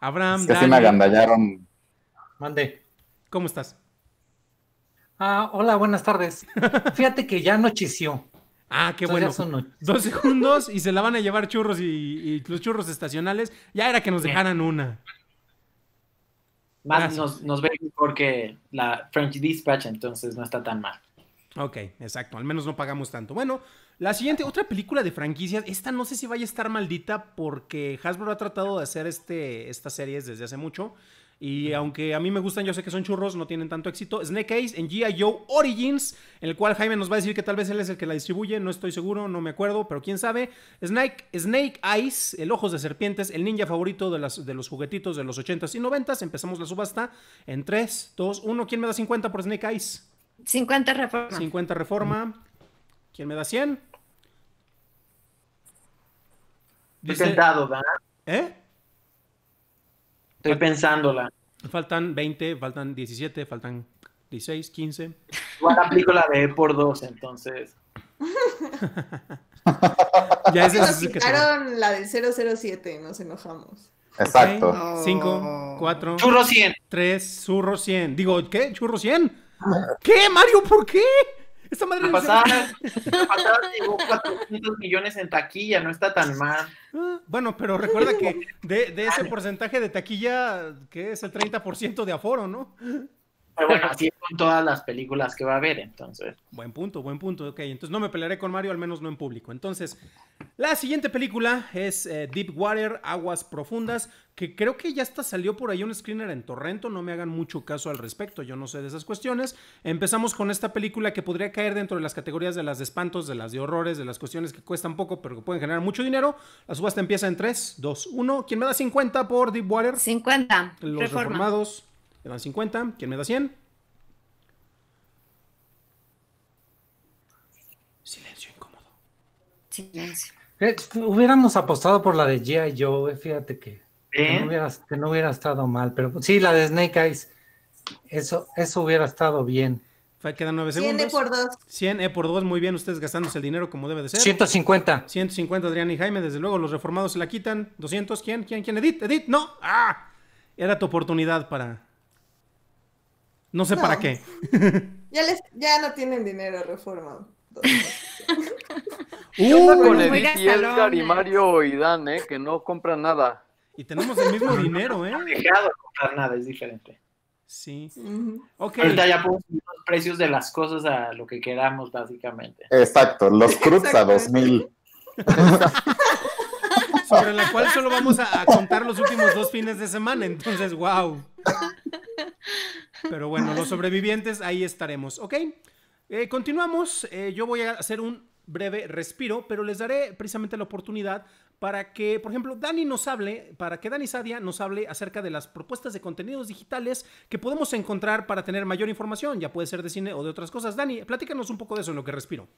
Abraham. que me Mande. ¿Cómo estás? Ah, hola, buenas tardes. Fíjate que ya anocheció. Ah, qué bueno. Dos segundos y se la van a llevar churros y, los churros estacionales. Ya era que nos dejaran una. Más nos, nos, ve mejor la French Dispatch, entonces no está tan mal. Ok, exacto. Al menos no pagamos tanto. Bueno, la siguiente, otra película de franquicias, esta no sé si vaya a estar maldita porque Hasbro ha tratado de hacer este, estas series desde hace mucho. Y aunque a mí me gustan, yo sé que son churros, no tienen tanto éxito. Snake Eyes en G.I. Joe Origins, en el cual Jaime nos va a decir que tal vez él es el que la distribuye, no estoy seguro, no me acuerdo, pero quién sabe. Snake, Snake Eyes, el Ojos de Serpientes, el ninja favorito de, las, de los juguetitos de los 80s y 90s. Empezamos la subasta en 3, 2, 1. ¿Quién me da 50 por Snake Eyes? 50 reforma. 50 reforma. ¿Quién me da 100? Estoy tentado, ¿verdad? ¿Eh? Estoy pensándola. Faltan 20, faltan 17, faltan 16, 15. Igual aplico la de e por 2, entonces. <laughs> ya es nos quitaron la del 007, nos enojamos. Exacto. 5, 4. Churro 100. 3, churro 100. Digo, ¿qué? ¿Churro 100? ¿Qué, Mario? ¿Por qué? Esta madre la pasada, la pasada llegó 400 millones en taquilla, no está tan mal. Ah, bueno, pero recuerda que de, de ese porcentaje de taquilla, que es el 30% de aforo, ¿no? Pero bueno, <laughs> así es con todas las películas que va a haber, entonces. Buen punto, buen punto. Ok, entonces no me pelearé con Mario, al menos no en público. Entonces, la siguiente película es eh, Deep Water, Aguas Profundas, que creo que ya hasta salió por ahí un screener en Torrento, no me hagan mucho caso al respecto, yo no sé de esas cuestiones. Empezamos con esta película que podría caer dentro de las categorías de las de espantos, de las de horrores, de las cuestiones que cuestan poco, pero que pueden generar mucho dinero. La subasta empieza en 3, 2, 1. ¿Quién me da 50 por Deep Water? 50. Los reformados me dan 50. ¿Quién me da 100? Silencio incómodo. Silencio. Eh, hubiéramos apostado por la de G.I. Joe, eh, fíjate ¿Eh? que, no hubiera, estado mal, pero sí, la de Snake Eyes, eso, eso hubiera estado bien. Quedan 9 segundos. 100 E por 2. 100 E por 2, muy bien, ustedes gastándose el dinero como debe de ser. 150. 150, Adrián y Jaime, desde luego, los reformados se la quitan. 200, ¿quién? ¿Quién? ¿Quién? Edith, Edith, no. ¡Ah! Era tu oportunidad para no sé para qué. <laughs> Ya, ya no tienen dinero, reforma. uh, con Edith y Edgar y Mario y Dan, eh, que no compran nada. Y tenemos el mismo <laughs> dinero, ¿eh? No dejado comprar nada, es diferente. Sí. Ahorita ya podemos subir los precios de las cosas a lo que queramos, básicamente. Exacto, los cruz <laughs> a 2000 sobre la cual solo vamos a, contar los últimos dos fines de semana. Entonces, wow. Pero bueno, los sobrevivientes, ahí estaremos, ¿ok? Eh, continuamos. Eh, yo voy a hacer un breve respiro, pero les daré precisamente la oportunidad para que, por ejemplo, Dani nos hable, para que Dani Sadia nos hable acerca de las propuestas de contenidos digitales que podemos encontrar para tener mayor información, ya puede ser de cine o de otras cosas. Dani, platícanos un poco de eso en lo que respiro.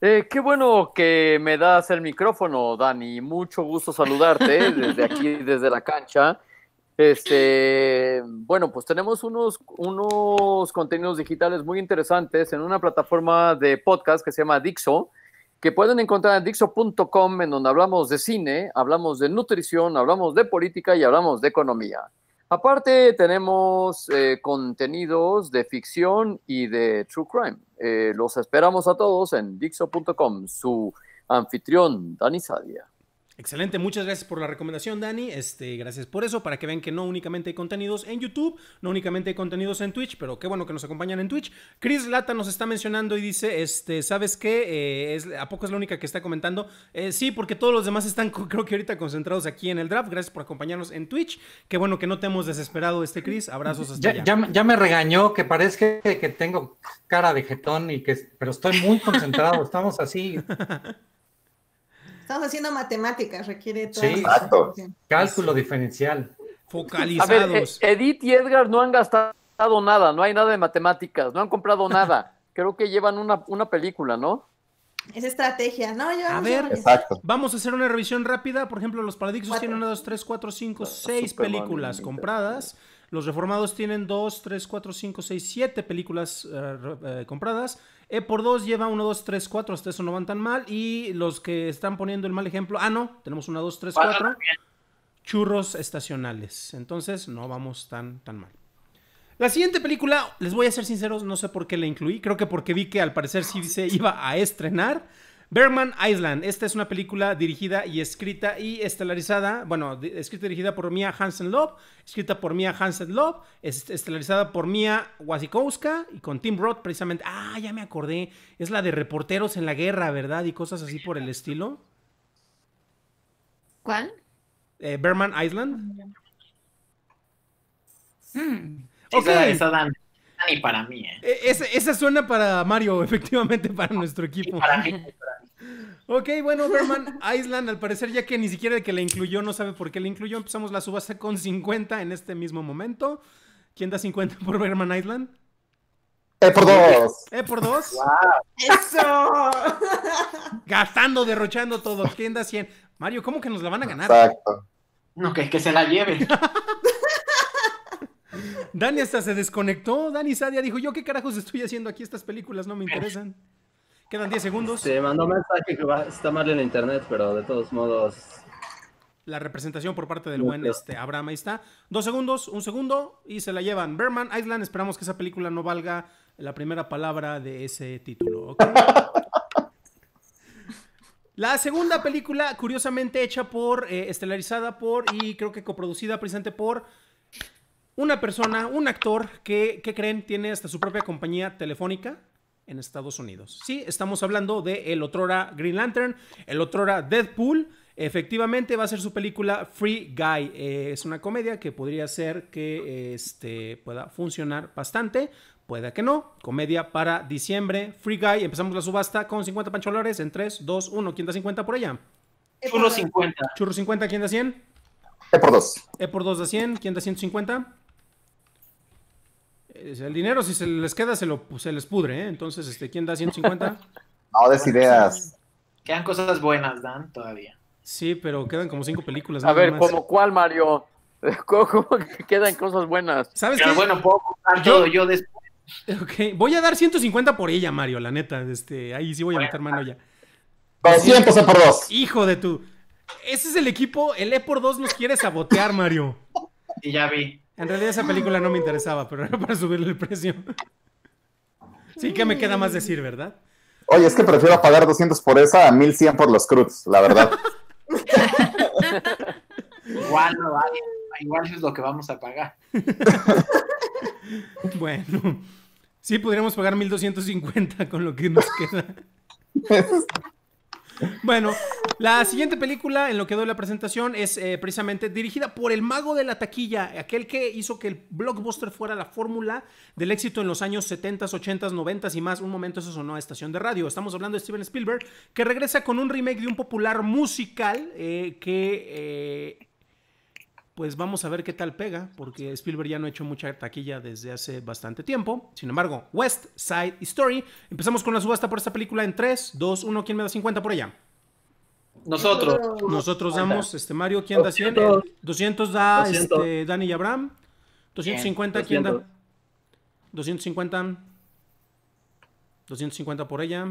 Eh, qué bueno que me das el micrófono, Dani. Mucho gusto saludarte eh, desde aquí, <laughs> desde la cancha. Este, bueno, pues tenemos unos, unos contenidos digitales muy interesantes en una plataforma de podcast que se llama Dixo, que pueden encontrar en dixo.com, en donde hablamos de cine, hablamos de nutrición, hablamos de política y hablamos de economía. Aparte, tenemos eh, contenidos de ficción y de True Crime. Eh, los esperamos a todos en Dixo.com, su anfitrión, Dani Sadia. Excelente, muchas gracias por la recomendación, Dani. Este, gracias por eso, para que vean que no únicamente hay contenidos en YouTube, no únicamente hay contenidos en Twitch, pero qué bueno que nos acompañan en Twitch. Chris Lata nos está mencionando y dice, este, ¿sabes qué? Eh, ¿A poco es la única que está comentando? Eh, sí, porque todos los demás están, <laughs> creo que ahorita concentrados aquí en el draft. Gracias por acompañarnos en Twitch. Qué bueno que no te hemos desesperado, este Chris. Abrazos hasta ya, allá. Ya, me regañó que parece que, tengo cara de jetón y que, pero estoy muy concentrado. Estamos así. <laughs> Estamos haciendo matemáticas, requiere todo. Sí, exacto. Cálculo diferencial. Focalizados. Eh, Edith y Edgar no han gastado nada, no hay nada de matemáticas, no han comprado <laughs> nada. Creo que llevan una, película, ¿no? Es estrategia, ¿no? a ver, vamos a hacer una revisión rápida. Por ejemplo, los Paradixos tienen una, dos, tres, cuatro, cinco, ah, seis películas compradas. Los Reformados tienen dos, tres, cuatro, cinco, seis, siete películas eh, eh, compradas. E por 2 lleva 1, 2, 3, 4. Hasta eso no van tan mal. Y los que están poniendo el mal ejemplo. Ah, no. Tenemos 1, 2, 3, 4. Churros estacionales. Entonces no vamos tan, tan mal. La siguiente película, les voy a ser sinceros, no sé por qué la incluí. Creo que porque vi que al parecer sí se iba a estrenar. Berman Island. Esta es una película dirigida y escrita y estelarizada, bueno, escrita y dirigida por Mia Hansen Love, escrita por Mia Hansen Love, estelarizada por Mia Wasikowska y con Tim Roth precisamente. Ah, ya me acordé. Es la de reporteros en la guerra, ¿verdad? Y cosas así por el estilo. ¿Cuál? Eh, Berman Island. Mm. Okay. Esa, para mí. ¿eh? E, esa, suena para Mario, <laughs> efectivamente, para nuestro equipo. para mí, Ok, bueno, Berman, Island, al parecer ya que ni siquiera el que la incluyó no sabe por qué la incluyó, empezamos la subasta con 50 en este mismo momento. ¿Quién da 50 por Berman Island? E por dos. E por dos. Eso. Gastando, derrochando todo. ¿Quién da 100? Mario, ¿cómo que nos la van a ganar? Exacto. No, que que se la lleve. <laughs> Dani hasta se desconectó. Dani Sadia dijo, yo qué carajos estoy haciendo aquí, estas películas no me interesan. <laughs> Quedan 10 segundos. Se mandó mensaje que va, está mal en internet, pero de todos modos. La representación por parte del buen este, Abraham, ahí está. Dos segundos, un segundo, y se la llevan. Berman Island, esperamos que esa película no valga la primera palabra de ese título. <laughs> La segunda película, curiosamente hecha por, eh, estelarizada por y creo que coproducida presente por una persona, un actor que, ¿qué creen? Tiene hasta su propia compañía telefónica en Estados Unidos. Sí, estamos hablando de el otrora Green Lantern, el otrora Deadpool. Efectivamente va a ser su película Free Guy. Eh, es una comedia que podría ser que este, pueda funcionar bastante. Pueda que no. Comedia para diciembre. Free Guy. Empezamos la subasta con 50 pancholores en 3, 2, 1. ¿Quién da 50 por allá. Churro 50. Churro 50. ¿Quién da 100? E por 2. E por 2 da 100. ¿Quién da 150? Eh, el dinero, si se les queda, se, lo, se les pudre, ¿eh? Entonces, este, ¿quién da 150? <laughs> no des ideas. Quedan cosas buenas, Dan, todavía. Sí, pero quedan como cinco películas. A ver, ¿cómo cuál, Mario? <laughs> ¿Cómo quedan cosas buenas? ¿Sabes qué? bueno, puedo yo, todo yo después. voy a dar 150 por ella, Mario, la neta. Este, ahí sí voy a meter mano ya. 200 por dos. Hijo de tu. Ese es el equipo, el E por dos nos quiere sabotear, Mario. Y ya vi. En realidad esa película no me interesaba, pero era para subirle el precio. Sí, ¿qué me queda más decir, ¿verdad? Oye, es que prefiero pagar 200 por esa a 1100 por los Cruz, la verdad. igual no igual es lo que vamos a pagar. <laughs> bueno, sí podríamos pagar 1250 con lo que nos queda. <laughs> Bueno, la siguiente película en lo que doy la presentación es eh, precisamente dirigida por el mago de la taquilla, aquel que hizo que el blockbuster fuera la fórmula del éxito en los años 70, 80, 90 y más. Un momento eso sonó a estación de radio. Estamos hablando de Steven Spielberg, que regresa con un remake de un popular musical eh, que eh, pues vamos a ver qué tal pega, porque Spielberg ya no ha hecho mucha taquilla desde hace bastante tiempo. Sin embargo, West Side Story. Empezamos con la subasta por esta película en 3, 2, 1. ¿Quién me da 50 por ella? Nosotros. Nosotros damos, este Mario, ¿quién da 100? 200 eh, da Este, Dani y Abraham. 250, ¿quién da? 250. 250 por ella.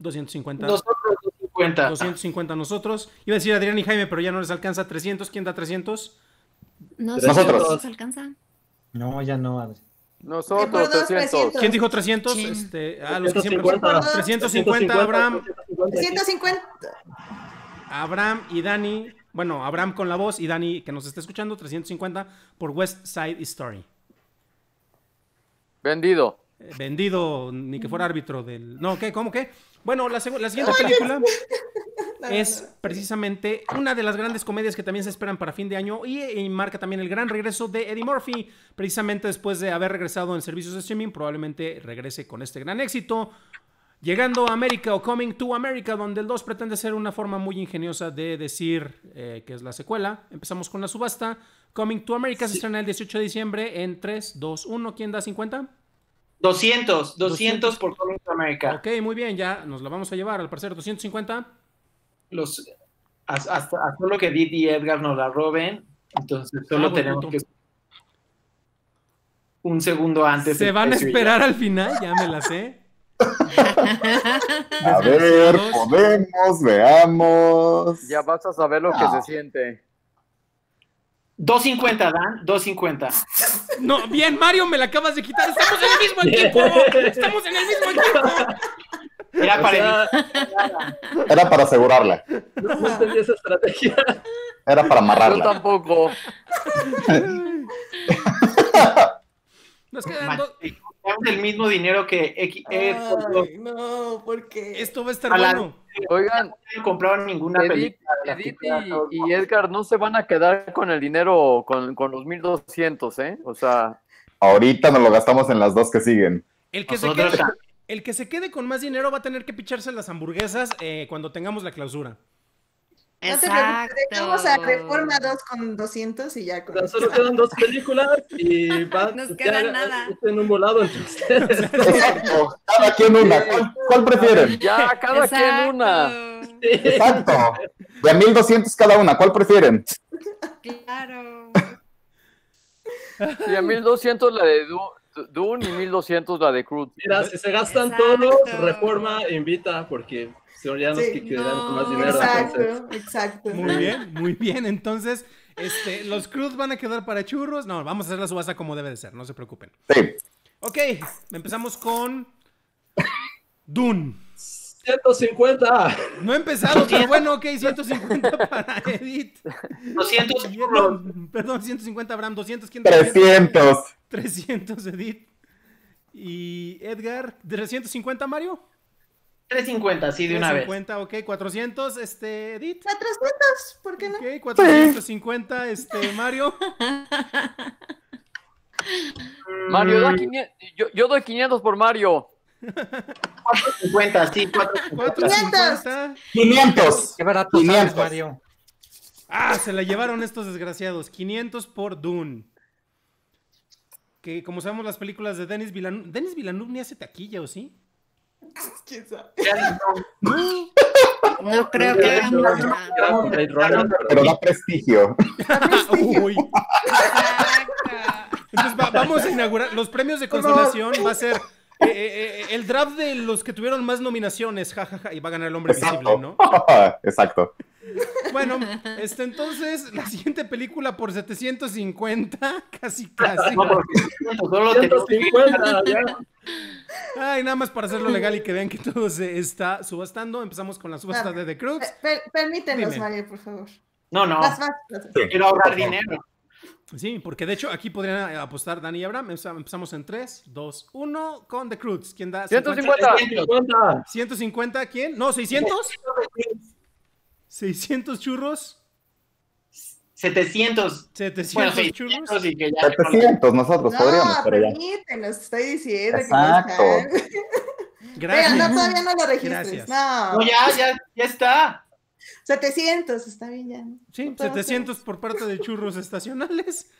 250. Nosotros, 250. nosotros. Iba a decir Adrián y Jaime, pero ya no les alcanza 300. ¿Quién da 300? Nosotros. No, ya no, Nosotros, 300. ¿Quién dijo 300? Este, los 350, 350, Abraham. 350. Abraham y Dani. Bueno, Abraham con la voz y Dani que nos está escuchando, 350 por West Side Story. Vendido. Eh, vendido, ni que fuera árbitro del. No, ¿qué? ¿Cómo qué? Bueno, la, siguiente película <laughs> es precisamente una de las grandes comedias que también se esperan para fin de año y, marca también el gran regreso de Eddie Murphy, precisamente después de haber regresado en servicios de streaming, probablemente regrese con este gran éxito. Llegando a América o Coming to America, donde el 2 pretende ser una forma muy ingeniosa de decir eh, que es la secuela. Empezamos con la subasta. Coming to America se estrena el 18 de diciembre en 3, 2, 1. ¿Quién da 50? 200, 200, por Columbia America. Ok, muy bien, ya nos la vamos a llevar, al parecer, 250. Los, hasta, hasta lo que Didi y Edgar nos la roben, entonces solo ah, tenemos que... Un segundo antes. ¿Se van a esperar al final? Ya me la sé. <laughs> a ver, podemos, veamos. Ya vas a saber lo que ah. se siente. 2.50, Dan, 2.50. No, bien, Mario, me la acabas de quitar. Estamos en el mismo equipo. Estamos en el mismo equipo. Era para, era para asegurarla. No, entendí esa estrategia. Era para amarrarla. Yo tampoco. Nos quedan, dos el mismo dinero que X. E, no, porque esto va a estar bueno. Oigan, compraron ninguna película. y, Edgar no se van a quedar con el dinero, con, con los 1200, ¿eh? O sea. Ahorita nos lo gastamos en las dos que siguen. El que, se quede, el que se quede con más dinero va a tener que picharse las hamburguesas eh, cuando tengamos la clausura. No te a Reforma 2 con 200 y ya Solo quedan dos películas y <laughs> va Nos queda nada. en un volado entre ustedes. <laughs> Exacto. Cada quien una. ¿Cuál, prefieren? Ya, cada quien una. Exacto. De a 1200 cada una. ¿Cuál prefieren? Claro. Y a 1200 la de Dune y 1200 la de Cruz. Mira, si se gastan todos, Reforma invita porque ya sí, los que más dinero. Exacto, exacto. Muy bien, muy bien. Entonces, este, los Cruz van a quedar para churros. No, vamos a hacer la subasta como debe de ser, no se preocupen. Sí. Ok, empezamos con Dune. 150. No he empezado, pero bueno, ok, 150 para Edith. 200. Perdón, 150 Abraham, 200. 300. 300 Edith. Y Edgar, ¿350 Mario? 350, sí, de una vez. 450, ok, 400, este, Edith. 400, ¿por qué no? Ok, 450, este, Mario. <laughs> Mario, da 500, yo, doy 500 por Mario. 450, sí, 450. 450. 500. Qué barato 500. Mario. Ah, se la llevaron estos desgraciados. 500 por Dune. Que como sabemos, las películas de Denis Villanueva Denis Villanueva ni hace taquilla, ¿o sí? <laughs> No creo que hagan nada. Pero da prestigio. Entonces vamos a inaugurar los premios de consolación. Va a ser eh, eh, eh, el draft de los que tuvieron más nominaciones, jajaja, y va a ganar el hombre visible, ¿no? <laughs> Exacto. Bueno, este, entonces, la siguiente película por 750, casi casi. No, solo 750, <laughs> Ay, nada más para hacerlo legal y que vean que todo se está subastando. Empezamos con la subasta de The Cruz. permítenos, Mario, por favor. No, no. Quiero ahorrar dinero. Pues sí, porque de hecho aquí podrían eh, apostar Dani y Abraham. Empezamos en 3, 2, 1 con The Cruz. ¿Quién da? 150. 150. ¿quién? No, 600. 600 churros. 700. 700 churros. 700 nosotros no, podríamos, pero ya. estoy diciendo Exacto. <laughs> no Gracias. no, todavía no lo registres. No. no. ya, ya, ya está. 700, está bien ya. Sí, 700 por parte de churros estacionales.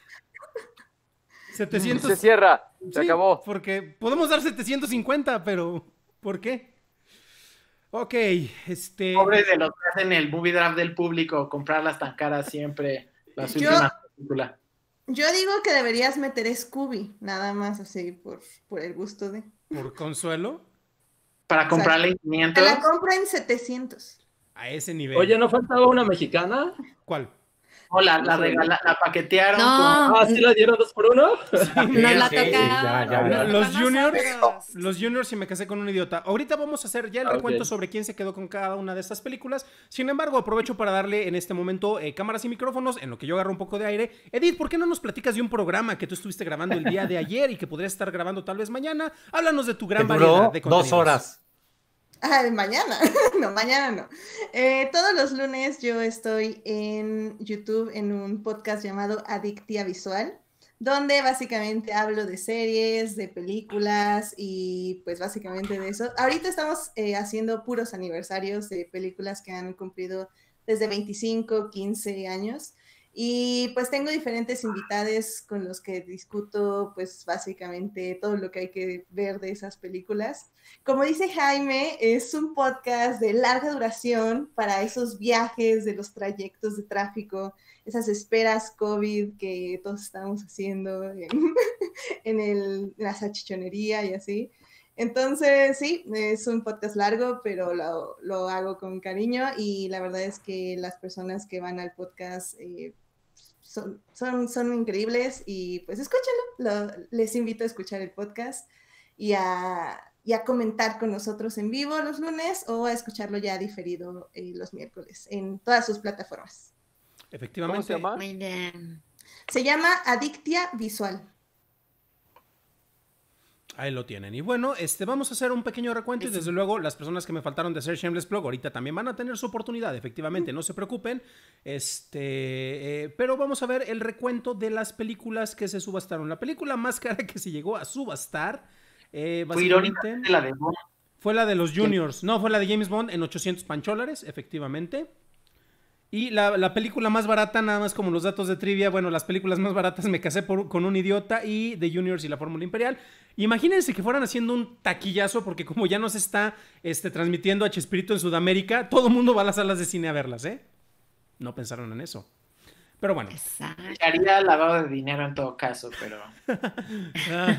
700. <laughs> Se cierra, se acabó. Porque podemos dar 750, pero ¿por qué? Ok, este. Pobre de los que hacen el movie draft del público, comprarlas tan caras siempre. Las yo, últimas Yo digo que deberías meter Scooby, nada más así, por, por el gusto de. ¿Por consuelo? Para comprarle 500. la compra en 700 ese nivel. Oye, ¿no faltaba una mexicana? ¿Cuál? O oh, la, la, la paquetearon. No. Ah, sí la dieron dos por uno. <laughs> no la Los juniors, los juniors y me casé con un idiota. Ahorita vamos a hacer ya el ah, recuento sobre quién se quedó con cada una de estas películas. Sin embargo, aprovecho para darle en este momento eh, cámaras y micrófonos, en lo que yo agarro un poco de aire. Edith, ¿por qué no nos platicas de un programa que tú estuviste grabando el día de ayer y que podrías estar grabando tal vez mañana? Háblanos de tu gran variedad de contenidos. Dos horas. Ah, mañana. <laughs> no, mañana no. Eh, todos los lunes yo estoy en YouTube en un podcast llamado Adictia Visual, donde básicamente hablo de series, de películas y pues básicamente de eso. Ahorita estamos eh, haciendo puros aniversarios de películas que han cumplido desde 25, 15 años. Y pues tengo diferentes invitados con los que discuto pues básicamente todo lo que hay que ver de esas películas. Como dice Jaime, es un podcast de larga duración para esos viajes de los trayectos de tráfico, esas esperas COVID que todos estamos haciendo en, <laughs> el, la sachichonería y así. Entonces, sí, es un podcast largo, pero lo, lo, hago con cariño y la verdad es que las personas que van al podcast eh, son, son, increíbles y pues escúchalo, les invito a escuchar el podcast y a, comentar con nosotros en vivo los lunes o a escucharlo ya diferido eh, los miércoles en todas sus plataformas. Efectivamente. se llama? Se llama Adictia Visual. Ahí lo tienen. Y bueno, este, vamos a hacer un pequeño recuento y este. desde luego las personas que me faltaron de hacer Shameless Plug ahorita también van a tener su oportunidad, efectivamente, mm. no se preocupen. Este, eh, pero vamos a ver el recuento de las películas que se subastaron. La película más cara que se llegó a subastar eh, fue la de Fue la de los Juniors. No, fue la de James Bond en 800 pancholares, efectivamente. Y la, película más barata, nada más como los datos de trivia, bueno, las películas más baratas, Me casé con un idiota y The Juniors y la Fórmula Imperial. Imagínense que fueran haciendo un taquillazo, porque como ya no se está este, transmitiendo a Chespirito en Sudamérica, todo el mundo va a las salas de cine a verlas, ¿eh? No pensaron en eso. Pero bueno. Haría lavado de dinero en todo caso, pero. <laughs> Ah,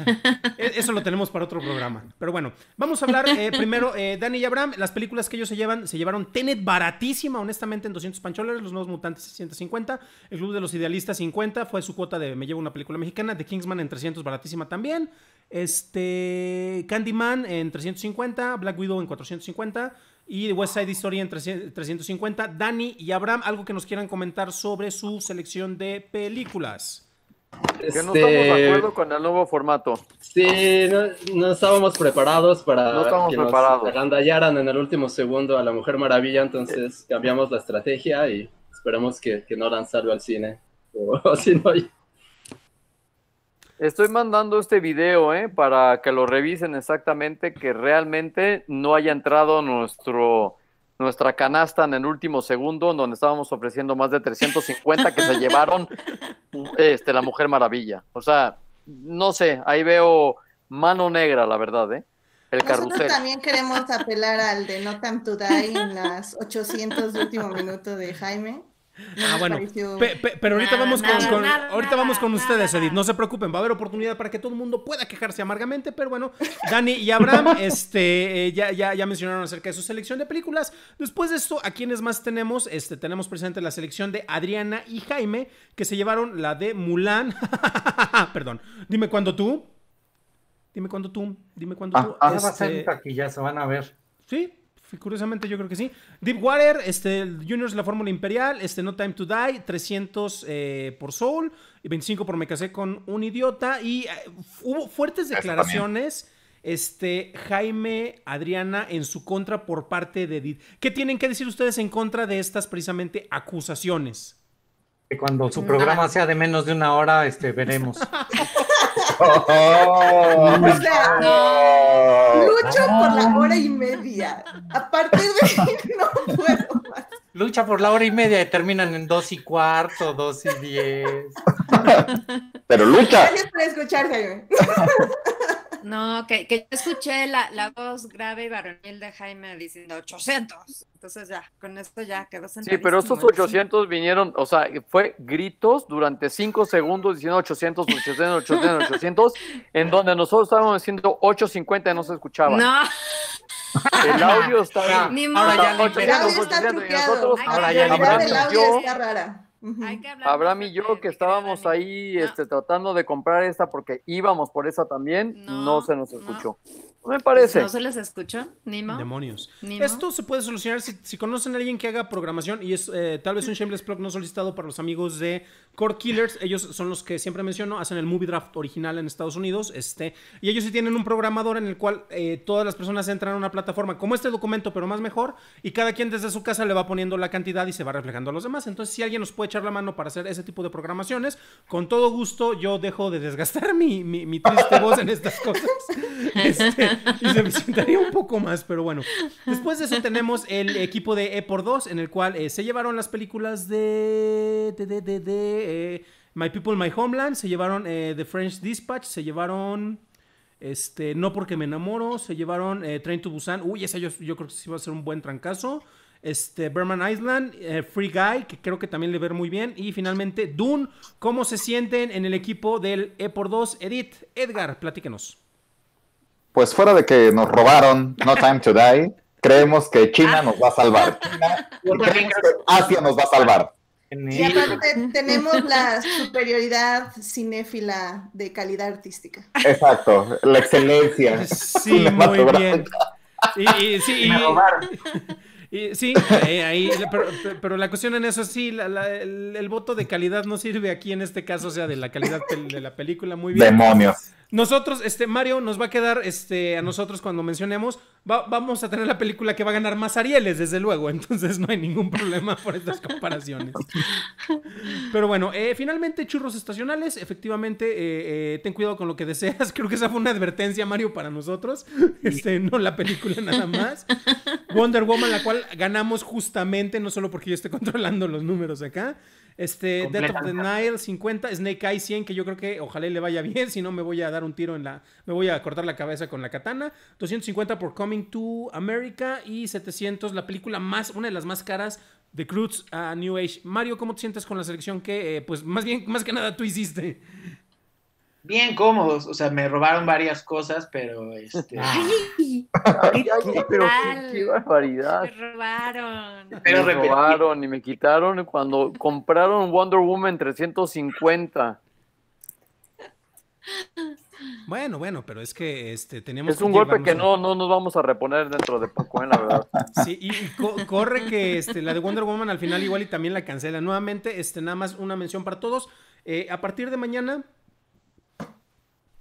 e-, eso lo tenemos para otro programa. Pero bueno, vamos a hablar eh, primero, eh, Dani y Abraham, las películas que ellos se llevan, se llevaron Tenet baratísima, honestamente, en 200 pancholes, Los Nuevos Mutantes 650, El Club de los Idealistas 50, fue su cuota de Me llevo una película mexicana, The Kingsman en 300, baratísima también, este, Candyman en 350, Black Widow en 450 y West Side Story en 350. Dani y Abraham, algo que nos quieran comentar sobre su selección de películas. Que no este, estamos de acuerdo con el nuevo formato. Sí, no, estábamos preparados para que preparados. nos en el último segundo a la Mujer Maravilla, entonces cambiamos la estrategia y esperemos que, no lanzarlo al cine. <laughs> O, si no, Estoy mandando este video ¿eh? para que lo revisen exactamente, que realmente no haya entrado nuestro, nuestra canasta en el último segundo, donde estábamos ofreciendo más de 350 que se llevaron este, la Mujer Maravilla. O sea, no sé, ahí veo mano negra, la verdad, ¿eh? El carrusel. también queremos apelar al de No Time to en las 800 de último minuto de Jaime. Ah, bueno. pero ahorita vamos con, ahorita vamos con ustedes, Edith. No se preocupen, va a haber oportunidad para que todo el mundo pueda quejarse amargamente, pero bueno, Dani y Abraham, <laughs> este, eh, ya, ya, mencionaron acerca de su selección de películas. Después de esto, ¿a quiénes más tenemos? Este, tenemos presente la selección de Adriana y Jaime, que se llevaron la de Mulan. <laughs> Perdón. Dime cuándo tú. Dime cuándo tú. Dime cuándo ah, tú. Ah, va a ser este, se van a ver. Sí, Curiosamente yo creo que sí. Deepwater, este, Juniors la Fórmula Imperial, este, No Time to Die, 300 eh, por Soul, 25 por Me Casé con un Idiota y eh, hubo fuertes declaraciones este, Jaime Adriana en su contra por parte de Did. ¿Qué tienen que decir ustedes en contra de estas precisamente acusaciones? Que cuando su mm, programa sea de menos de una hora, este, veremos. <laughs> Oh. <laughs> Lucha ah. por la hora y media. A partir de <laughs> no puedo más. Lucha por la hora y media y terminan en dos y cuarto, dos y diez. Pero lucha. Gracias por escuchar, Jaime. <laughs> No, que, que yo escuché la, la, voz grave y varonil de Jaime diciendo 800. Entonces ya, con esto ya quedó sentado. Sí, pero esos 800 ¿eh? vinieron, o sea, fue gritos durante 5 segundos diciendo 800, 800, 800, 800, en donde nosotros estábamos diciendo 850 y no se escuchaba. No. El audio está. Ni modo, ahora ya, le 800, 800, y nosotros, Ay, ahora ya, el Abraham y yo que estábamos ahí este, tratando de comprar esta porque íbamos por esa también, no, se nos escuchó. Me parece. No se les escuchó, Nimo. Demonios. Esto se puede solucionar si, conocen a alguien que haga programación y es eh, tal vez un Shameless Plug no solicitado para los amigos de Core Killers. Ellos son los que siempre menciono, hacen el movie draft original en Estados Unidos. Este, y ellos sí tienen un programador en el cual eh, todas las personas entran a una plataforma como este documento, pero más mejor. Y cada quien desde su casa le va poniendo la cantidad y se va reflejando a los demás. Entonces, si alguien nos puede echar la mano para hacer ese tipo de programaciones, con todo gusto yo dejo de desgastar <laughs> mi, mi, triste voz en estas cosas. <laughs> Este, y se sentaría un poco más, pero bueno. Después de eso tenemos el equipo de E por 2, en el cual eh, se llevaron las películas de... de, eh, My People, My Homeland, se llevaron eh, The French Dispatch, se llevaron... Este, no porque me enamoro, se llevaron Train to Busan. Uy, esa yo, creo que sí va a ser un buen trancazo este, Berman Island, Free Guy, que creo que también le ver muy bien, y finalmente Dune. ¿Cómo se sienten en el equipo del E por 2? Edith, Edgar, platíquenos pues fuera de que nos robaron No Time to Die, creemos que China nos va a salvar. <laughs> Asia nos va a salvar. tenemos la superioridad cinéfila de calidad artística. Exacto, la excelencia. Sí, muy bien. Y, sí, <laughs> pero, la cuestión en eso sí, el, el, voto de calidad no sirve aquí en este caso, o sea, de la calidad de la película, muy bien. Demonios. Nosotros, este, Mario, nos va a quedar, este, a nosotros cuando mencionemos, vamos a tener la película que va a ganar más Arieles, desde luego. <laughs> Entonces no hay ningún problema por estas comparaciones. Pero bueno, eh, finalmente, churros estacionales. Efectivamente, eh, eh, ten cuidado con lo que deseas. <laughs> Creo que esa fue una advertencia, Mario, para nosotros. Este, no la película nada más. Wonder Woman, la cual ganamos justamente, no solo porque yo esté controlando los números acá. Este, Death of the Nile 50, Snake Eye 100, que yo creo que ojalá le vaya bien, si no me voy a dar un tiro en la, me voy a cortar la cabeza con la katana. 250 por Coming to America y 700, la película más, una de las más caras de Cruz a ah, New Age. Mario, ¿cómo te sientes con la selección que, eh, pues, más bien, más que nada tú hiciste? bien cómodos. O sea, me robaron varias cosas, pero este. Ah. ¡Ay! ay pero qué, barbaridad. Me robaron. me robaron y me quitaron cuando compraron Wonder Woman 350. Bueno, bueno, pero es que este, tenemos. Es un golpe que no, no nos vamos a reponer dentro de poco, ¿eh? la verdad. Sí, y, corre que este, la de Wonder Woman al final igual y también la cancela. Nuevamente, este, nada más una mención para todos. Eh, a partir de mañana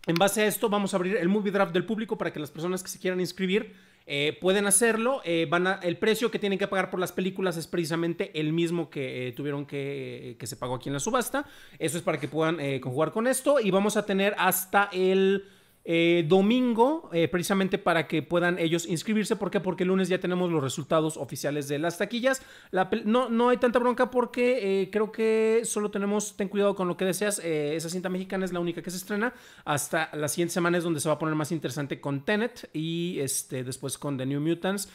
en base a esto vamos a abrir el movie draft del público para que las personas que se quieran inscribir puedan eh, pueden hacerlo. Eh, van el precio que tienen que pagar por las películas es precisamente el mismo que eh, tuvieron que, que se pagó aquí en la subasta. Eso es para que puedan conjugar con esto y vamos a tener hasta el... Eh, domingo, eh, precisamente para que puedan ellos inscribirse. ¿Por Porque el lunes ya tenemos los resultados oficiales de las taquillas. no, no hay tanta bronca porque eh, creo que solo tenemos, ten cuidado con lo que deseas. esa cinta mexicana es la única que se estrena. Hasta la siguiente semana es donde se va a poner más interesante con Tenet y este, después con The New Mutants.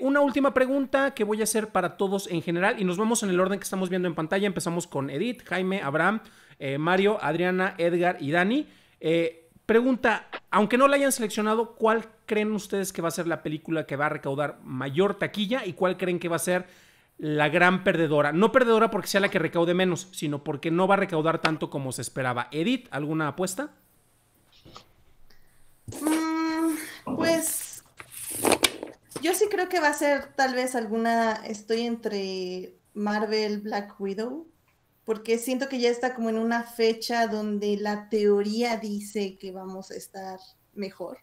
una última pregunta que voy a hacer para todos en general y nos vamos en el orden que estamos viendo en pantalla. Empezamos con Edith, Jaime, Abraham, Mario, Adriana, Edgar y Dani. Pregunta, aunque no la hayan seleccionado, ¿cuál creen ustedes que va a ser la película que va a recaudar mayor taquilla y cuál creen que va a ser la gran perdedora? No perdedora porque sea la que recaude menos, sino porque no va a recaudar tanto como se esperaba. Edith, ¿alguna apuesta? Mm, pues yo sí creo que va a ser tal vez alguna, estoy entre Marvel Black Widow porque siento que ya está como en una fecha donde la teoría dice que vamos a estar mejor.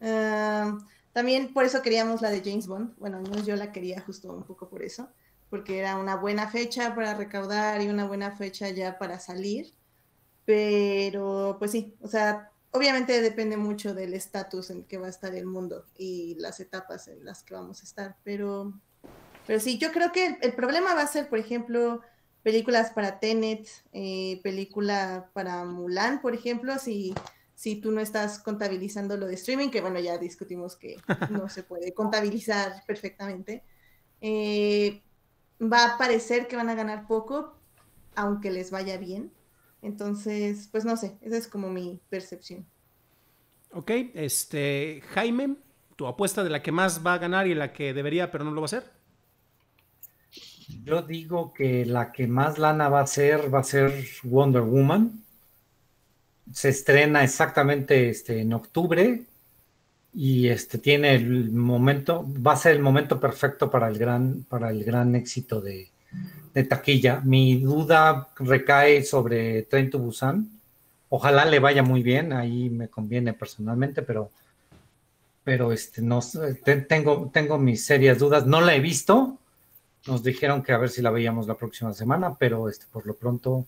Ah, también por eso queríamos la de James Bond. Bueno, yo la quería justo un poco por eso, porque era una buena fecha para recaudar y una buena fecha ya para salir. Pero pues sí, o sea, obviamente depende mucho del estatus en que va a estar el mundo y las etapas en las que vamos a estar. Pero, pero sí, yo creo que el problema va a ser, por ejemplo, películas para Tenet, eh, película para Mulan, por ejemplo, si, tú no estás contabilizando lo de streaming, que bueno, ya discutimos que no se puede contabilizar perfectamente, eh, va a parecer que van a ganar poco, aunque les vaya bien. Entonces, pues no sé, esa es como mi percepción. Ok, este, Jaime, tu apuesta de la que más va a ganar y la que debería, pero no lo va a hacer. Yo digo que la que más lana va a ser va a ser Wonder Woman. Se estrena exactamente este, en octubre y este tiene el momento, va a ser el momento perfecto para el gran, para el gran éxito de, taquilla. Mi duda recae sobre Train to Busan. Ojalá le vaya muy bien, ahí me conviene personalmente, pero, pero este, no, tengo, tengo mis serias dudas. No la he visto, nos dijeron que a ver si la veíamos la próxima semana, pero este, por lo pronto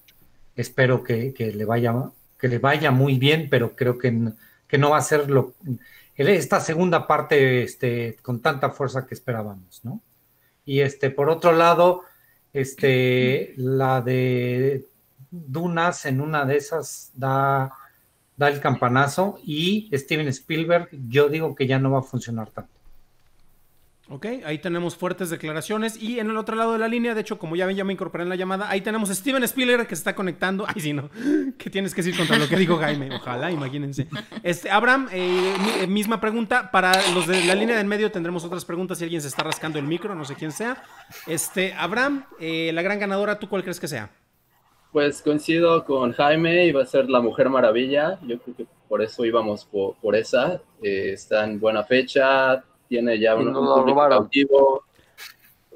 espero que, le vaya que le vaya muy bien, pero creo que, que no va a ser lo, esta segunda parte este, con tanta fuerza que esperábamos, ¿no? Y este, por otro lado, este, la de Dunas en una de esas da, da el campanazo y Steven Spielberg, yo digo que ya no va a funcionar tanto. Ok, ahí tenemos fuertes declaraciones. Y en el otro lado de la línea, de hecho, como ya ven, ya me incorporé en la llamada. Ahí tenemos a Steven Spiller que se está conectando. Ay, sí, no. ¿Qué tienes que decir contra lo que dijo Jaime? Ojalá, imagínense. Este, Abraham, eh, eh, misma pregunta. Para los de la línea del medio tendremos otras preguntas si alguien se está rascando el micro, no sé quién sea. Este, Abraham, eh, la gran ganadora, ¿tú cuál crees que sea? Pues coincido con Jaime, iba a ser la Mujer Maravilla. Yo creo que por eso íbamos por, esa. está en buena fecha, tiene ya un, no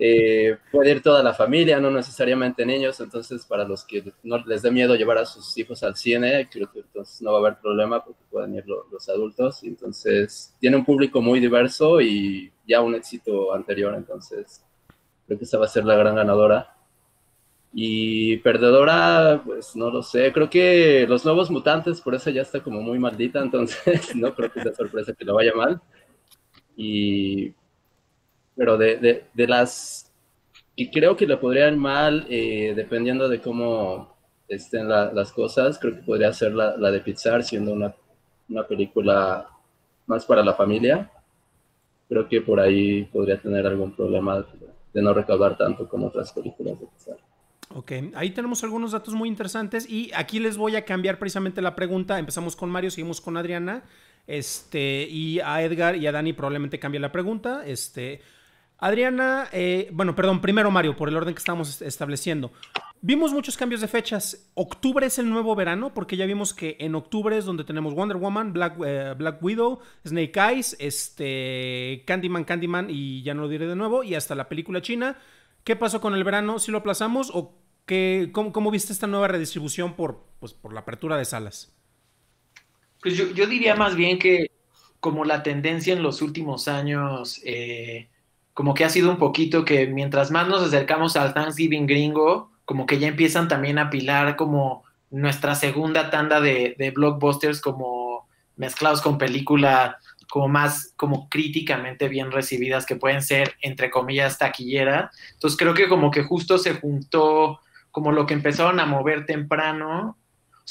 eh, puede ir toda la familia, no necesariamente niños, entonces para los que no les dé miedo llevar a sus hijos al cine, creo que entonces no va a haber problema porque pueden ir los, los adultos, entonces tiene un público muy diverso y ya un éxito anterior, entonces creo que esa va a ser la gran ganadora. Y perdedora, pues no lo sé. Creo que los nuevos mutantes, por eso ya está como muy maldita, entonces <laughs> no creo que sea sorpresa que lo vaya mal. Y, pero de, de, de las y creo que le podrían mal, eh, dependiendo de cómo estén las cosas, creo que podría ser la, la de Pixar, siendo una, una, película más para la familia. Creo que por ahí podría tener algún problema de no recaudar tanto como otras películas de Pixar. Ok, ahí tenemos algunos datos muy interesantes y aquí les voy a cambiar precisamente la pregunta. Empezamos con Mario, seguimos con Adriana. Este, y a Edgar y a Dani probablemente cambie la pregunta. Este, Adriana, eh, bueno, perdón, primero Mario, por el orden que estamos estableciendo. Vimos muchos cambios de fechas. Octubre es el nuevo verano, porque ya vimos que en octubre es donde tenemos Wonder Woman, Black, eh, Black Widow, Snake Eyes, este, Candyman, Candyman, y ya no lo diré de nuevo, y hasta la película china. ¿Qué pasó con el verano? ¿Si lo aplazamos o qué, cómo, viste esta nueva redistribución por, pues, por la apertura de salas? Pues yo, diría más bien que como la tendencia en los últimos años, eh, como que ha sido un poquito que mientras más nos acercamos al Thanksgiving gringo, como que ya empiezan también a pilar como nuestra segunda tanda de, de blockbusters como mezclados con película como más como críticamente bien recibidas que pueden ser entre comillas taquillera. Entonces creo que como que justo se juntó como lo que empezaron a mover temprano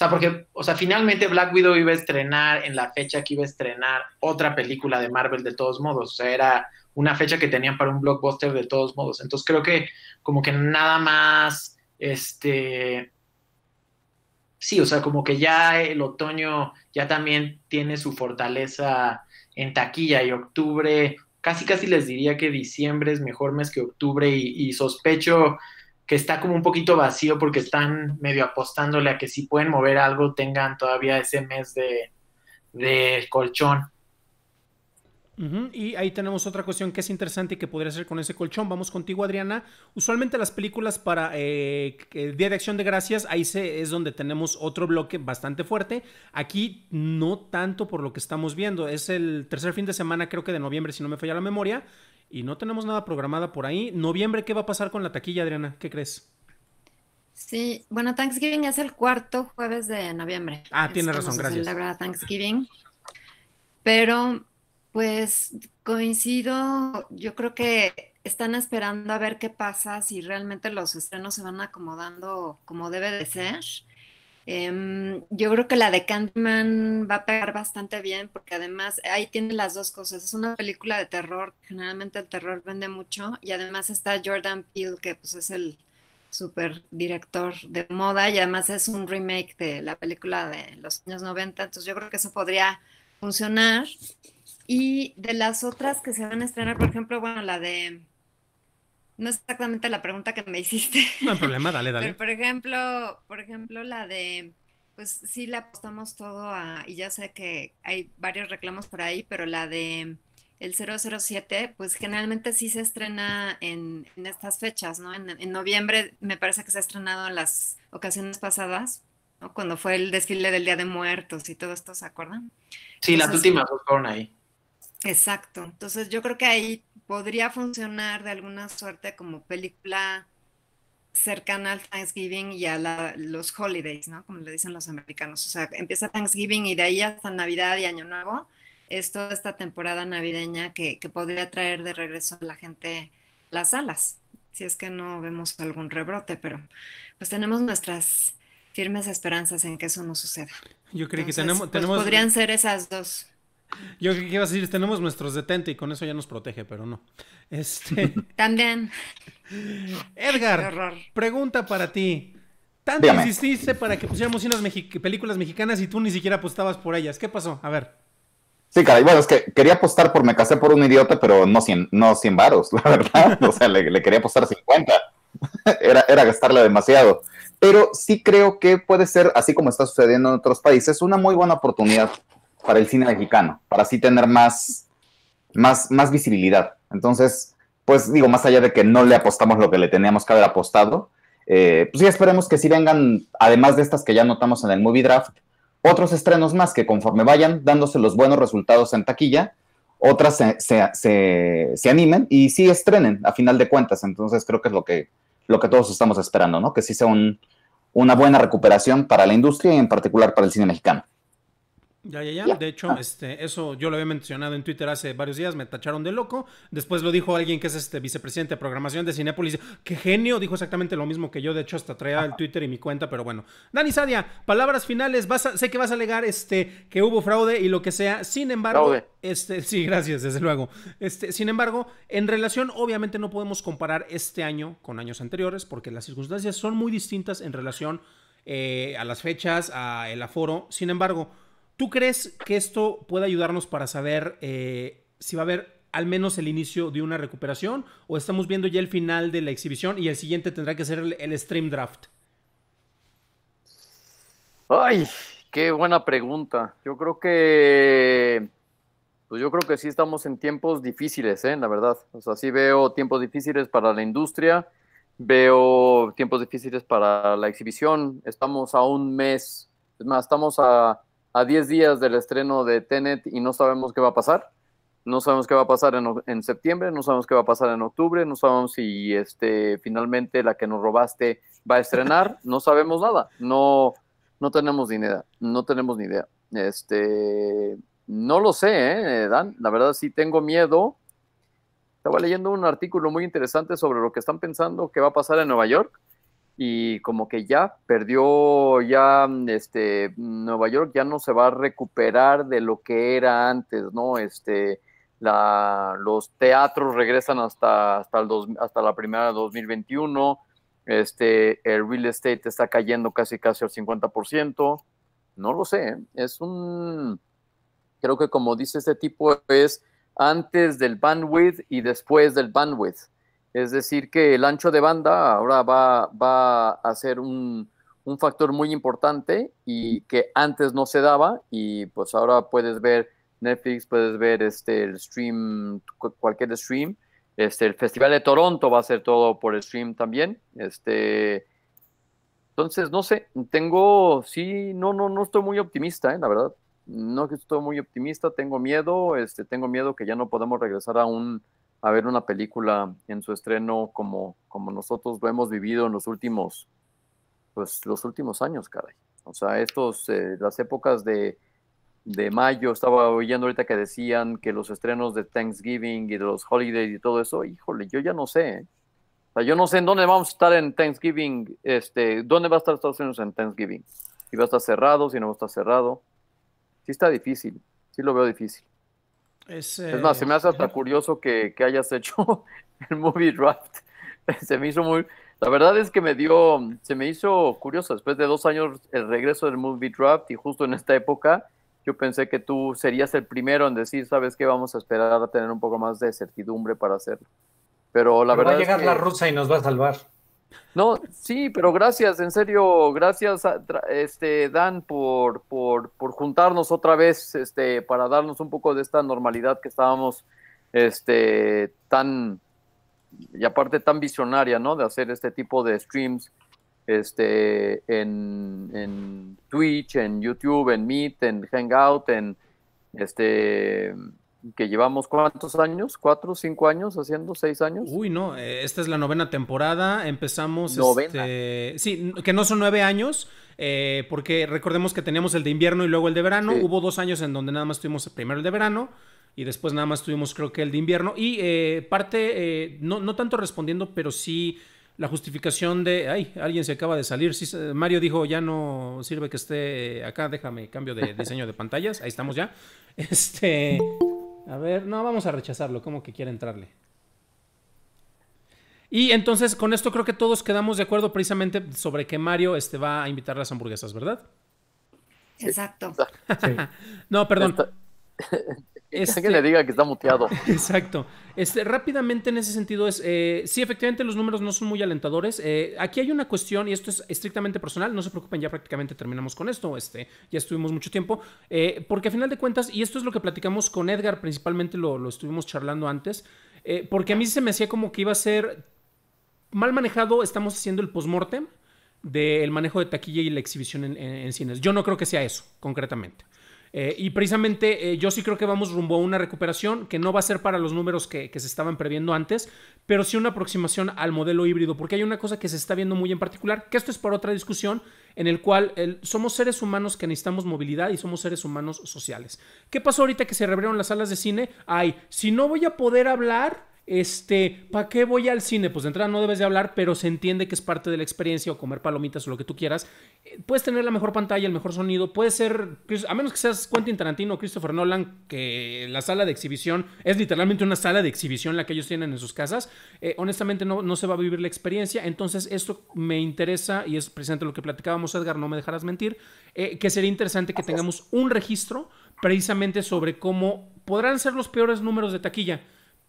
o sea, porque, o sea, finalmente Black Widow iba a estrenar en la fecha que iba a estrenar otra película de Marvel de todos modos. O sea, era una fecha que tenían para un blockbuster de todos modos. Entonces creo que como que nada más, este, sí, o sea, como que ya el otoño ya también tiene su fortaleza en taquilla y octubre, casi casi les diría que diciembre es mejor mes que octubre y sospecho que está como un poquito vacío porque están medio apostándole a que si pueden mover algo tengan todavía ese mes de, colchón. Y ahí tenemos otra cuestión que es interesante y que podría ser con ese colchón. Vamos contigo, Adriana. Usualmente las películas para el eh, Día de Acción de Gracias, ahí se, es donde tenemos otro bloque bastante fuerte. Aquí no tanto por lo que estamos viendo. Es el tercer fin de semana, creo que de noviembre, si no me falla la memoria y no tenemos nada programada por ahí. Noviembre, ¿qué va a pasar con la taquilla, Adriana? ¿Qué crees? Sí, bueno, Thanksgiving es el cuarto jueves de noviembre. Ah, tienes razón, gracias. gracias. verdad, Thanksgiving. Pero, pues, coincido, yo creo que están esperando a ver qué pasa, si realmente los estrenos se van acomodando como debe de ser. Em, yo creo que la de Candyman va a pegar bastante bien porque además ahí tiene las dos cosas. Es una película de terror, generalmente el terror vende mucho y además está Jordan Peele que pues es el super director de moda y además es un remake de la película de los años 90, entonces yo creo que eso podría funcionar. Y de las otras que se van a estrenar, por ejemplo, bueno, la de no es exactamente la pregunta que me hiciste. No hay problema, dale, <laughs> dale. por ejemplo, por ejemplo, la de, pues sí le apostamos todo a, y ya sé que hay varios reclamos por ahí, pero la de el 007, pues generalmente sí se estrena en, estas fechas, ¿no? En, en, noviembre me parece que se ha estrenado en las ocasiones pasadas, ¿no? Cuando fue el desfile del Día de Muertos y todo esto, ¿se acuerdan? Sí, las últimas fueron ahí. Exacto. Entonces yo creo que ahí podría funcionar de alguna suerte como película cercana al Thanksgiving y a los holidays, ¿no? Como le dicen los americanos. O sea, empieza Thanksgiving y de ahí hasta Navidad y Año Nuevo. Es toda esta temporada navideña que, podría traer de regreso a la gente las alas. si es que no vemos algún rebrote, pero pues tenemos nuestras firmes esperanzas en que eso no suceda. Yo creo que pues, tenemos... Podrían ser esas dos. Yo qué ibas a decir, tenemos nuestros detente y con eso ya nos protege, pero no. Este. <laughs> También. Edgar, pregunta para ti. Tanto insististe para que pusiéramos unas películas mexicanas y tú ni siquiera apostabas por ellas. ¿Qué pasó? A ver. Sí, caray, bueno, es que quería apostar por Me casé por un idiota, pero no 100, no varos, la verdad. <laughs> O sea, le, quería apostar 50. Era, era demasiado. Pero sí creo que puede ser, así como está sucediendo en otros países, una muy buena oportunidad para el cine mexicano, para así tener más, más, más visibilidad. Entonces, pues digo, más allá de que no le apostamos lo que le teníamos que haber apostado, eh, pues ya esperemos que sí vengan, además de estas que ya notamos en el movie draft, otros estrenos más que conforme vayan dándose los buenos resultados en taquilla, otras se, se, se, animen y sí estrenen a final de cuentas. Entonces creo que es lo que, lo que todos estamos esperando, ¿no? Que sí sea una buena recuperación para la industria y en particular para el cine mexicano. Ya, ya, ya. De hecho, ah. este, eso yo lo había mencionado en Twitter hace varios días, me tacharon de loco. Después lo dijo alguien que es este vicepresidente de programación de Cinepolis. ¡Qué genio! Dijo exactamente lo mismo que yo. De hecho, hasta traía el Twitter y mi cuenta, pero bueno. Dani Sadia, palabras finales. Vas sé que vas a alegar este, que hubo fraude y lo que sea. Sin embargo, este, <laughs> sí, gracias, desde luego. Este, sin embargo, en relación, obviamente no podemos comparar este año con años anteriores, porque las circunstancias son muy distintas en relación eh, a las fechas, a el aforo. Sin embargo, ¿Tú crees que esto puede ayudarnos para saber eh, si va a haber al menos el inicio de una recuperación o estamos viendo ya el final de la exhibición y el siguiente tendrá que ser el, stream draft? Ay, qué buena pregunta. Yo creo que pues yo creo que sí estamos en tiempos difíciles, ¿eh? la verdad. O sea, sí veo tiempos difíciles para la industria, veo tiempos difíciles para la exhibición. Estamos a un mes, es más, estamos a a 10 días del estreno de Tenet y no sabemos qué va a pasar. No sabemos qué va a pasar en, septiembre, no sabemos qué va a pasar en octubre, no sabemos si este, finalmente la que nos robaste va a estrenar, <laughs> no sabemos nada, no, no tenemos ni idea, no tenemos ni idea. Este, no lo sé, ¿eh, Dan, la verdad sí tengo miedo. Estaba leyendo un artículo muy interesante sobre lo que están pensando que va a pasar en Nueva York y como que ya perdió ya mm, este mm, Nueva York ya no se va a recuperar de lo que era antes, ¿no? Este la, los teatros regresan hasta hasta el hasta la primera de 2021. Este el real estate está cayendo casi casi al 50%. No lo sé, es un creo que como dice este tipo es antes del bandwidth y después del bandwidth. Es decir, que el ancho de banda ahora va, a ser un, factor muy importante y que antes no se daba y pues ahora puedes ver Netflix, puedes ver este, el stream, cualquier stream. Este, el Festival de Toronto va a ser todo por stream también. Este, entonces, no sé, tengo, sí, no, no, no estoy muy optimista, ¿eh? la verdad. No estoy muy optimista, tengo miedo, este, tengo miedo que ya no podamos regresar a un, a ver una película en su estreno como, como nosotros lo hemos vivido en los últimos, pues, los últimos años, caray. O sea, estos, eh, las épocas de, mayo, estaba oyendo ahorita que decían que los estrenos de Thanksgiving y de los holidays y todo eso, híjole, yo ya no sé. ¿eh? O sea, yo no sé en dónde vamos a estar en Thanksgiving, este, dónde va a estar Estados Unidos en Thanksgiving. Si va a estar cerrado, si no va a estar cerrado. Sí está difícil, sí lo veo difícil. Es, más, se me hace hasta eh, curioso que, hayas hecho <laughs> el movie draft. <laughs> se me hizo muy... La verdad es que me dio, se me hizo curioso después de dos años el regreso del movie draft y justo en esta época yo pensé que tú serías el primero en decir, sabes que vamos a esperar a tener un poco más de certidumbre para hacerlo. Pero la verdad va a llegar la rusa y nos va a salvar. No, sí, pero gracias, en serio, gracias, este, Dan, por, juntarnos otra vez, este, para darnos un poco de esta normalidad que estábamos, este, tan, y aparte tan visionaria, ¿no? De hacer este tipo de streams, este, en, en Twitch, en YouTube, en Meet, en Hangout, en, este, que llevamos cuántos años, cuatro, cinco años haciendo, seis años. Uy, no, eh, esta es la novena temporada, empezamos... Novena. Este, sí, que no son nueve años, eh, porque recordemos que teníamos el de invierno y luego el de verano, hubo dos años en donde nada más tuvimos primero el de verano y después nada más tuvimos creo que el de invierno y eh, parte, no, no tanto respondiendo, pero sí la justificación de, ay, alguien se acaba de salir. Sí, Mario dijo, ya no sirve que esté acá, déjame, cambio de diseño de pantallas, ahí estamos ya. <laughs> Este... A ver, no, vamos a rechazarlo, como que quiere entrarle. Y entonces con esto creo que todos quedamos de acuerdo precisamente sobre que Mario este, va a invitar las hamburguesas, ¿verdad? Exacto. <laughs> no, perdón. <laughs> que este le diga que está muteado. <laughs> Exacto. Este, rápidamente en ese sentido es, eh, sí, efectivamente los números no son muy alentadores. Eh, aquí hay una cuestión, y esto es estrictamente personal, no se preocupen, ya prácticamente terminamos con esto, este, ya estuvimos mucho tiempo, eh, porque a final de cuentas, y esto es lo que platicamos con Edgar, principalmente lo, estuvimos charlando antes, porque a mí se me hacía como que iba a ser mal manejado, estamos haciendo el postmortem del manejo de taquilla y la exhibición en cines. Yo no creo que sea eso, concretamente. Eh, y precisamente eh, yo sí creo que vamos rumbo a una recuperación que no va a ser para los números que, se estaban previendo antes, pero sí una aproximación al modelo híbrido, porque hay una cosa que se está viendo muy en particular, que esto es para otra discusión, en el cual somos seres humanos que necesitamos movilidad y somos seres humanos sociales. ¿Qué pasó ahorita que se reabrieron las salas de cine? Ay, si no voy a poder hablar, este, ¿para qué voy al cine? Pues de entrada no debes de hablar, pero se entiende que es parte de la experiencia o comer palomitas o lo que tú quieras. Eh, puedes tener la mejor pantalla, el mejor sonido, puede ser, a menos que seas Quentin Tarantino o Christopher Nolan, que la sala de exhibición es literalmente una sala de exhibición la que ellos tienen en sus casas. Eh, honestamente no, no se va a vivir la experiencia, entonces esto me interesa y es precisamente lo que platicábamos Edgar, no me dejarás mentir, eh, que sería interesante que tengamos un registro precisamente sobre cómo podrán ser los peores números de taquilla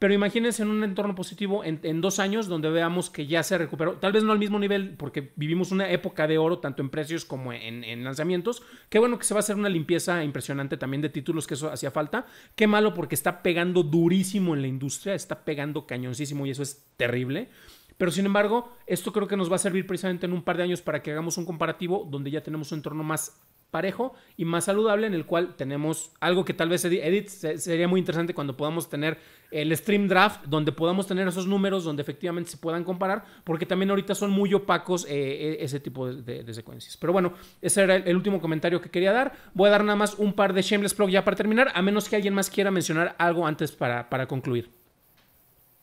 pero imagínense en un entorno positivo en, dos años donde veamos que ya se recuperó, tal vez no al mismo nivel, porque vivimos una época de oro, tanto en precios como en, en lanzamientos. Qué bueno que se va a hacer una limpieza impresionante también de títulos, que eso hacía falta. Qué malo porque está pegando durísimo en la industria, está pegando cañoncísimo y eso es terrible. Pero sin embargo, esto creo que nos va a servir precisamente en un par de años para que hagamos un comparativo donde ya tenemos un entorno más parejo y más saludable en el cual tenemos algo que tal vez Edith sería muy interesante cuando podamos tener el stream draft donde podamos tener esos números donde efectivamente se puedan comparar porque también ahorita son muy opacos eh, e, ese tipo de, secuencias pero bueno ese era el, último comentario que quería dar voy a dar nada más un par de shameless plug ya para terminar a menos que alguien más quiera mencionar algo antes para, para concluir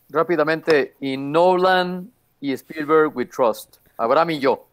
rápidamente y Nolan y Spielberg we trust Abraham y yo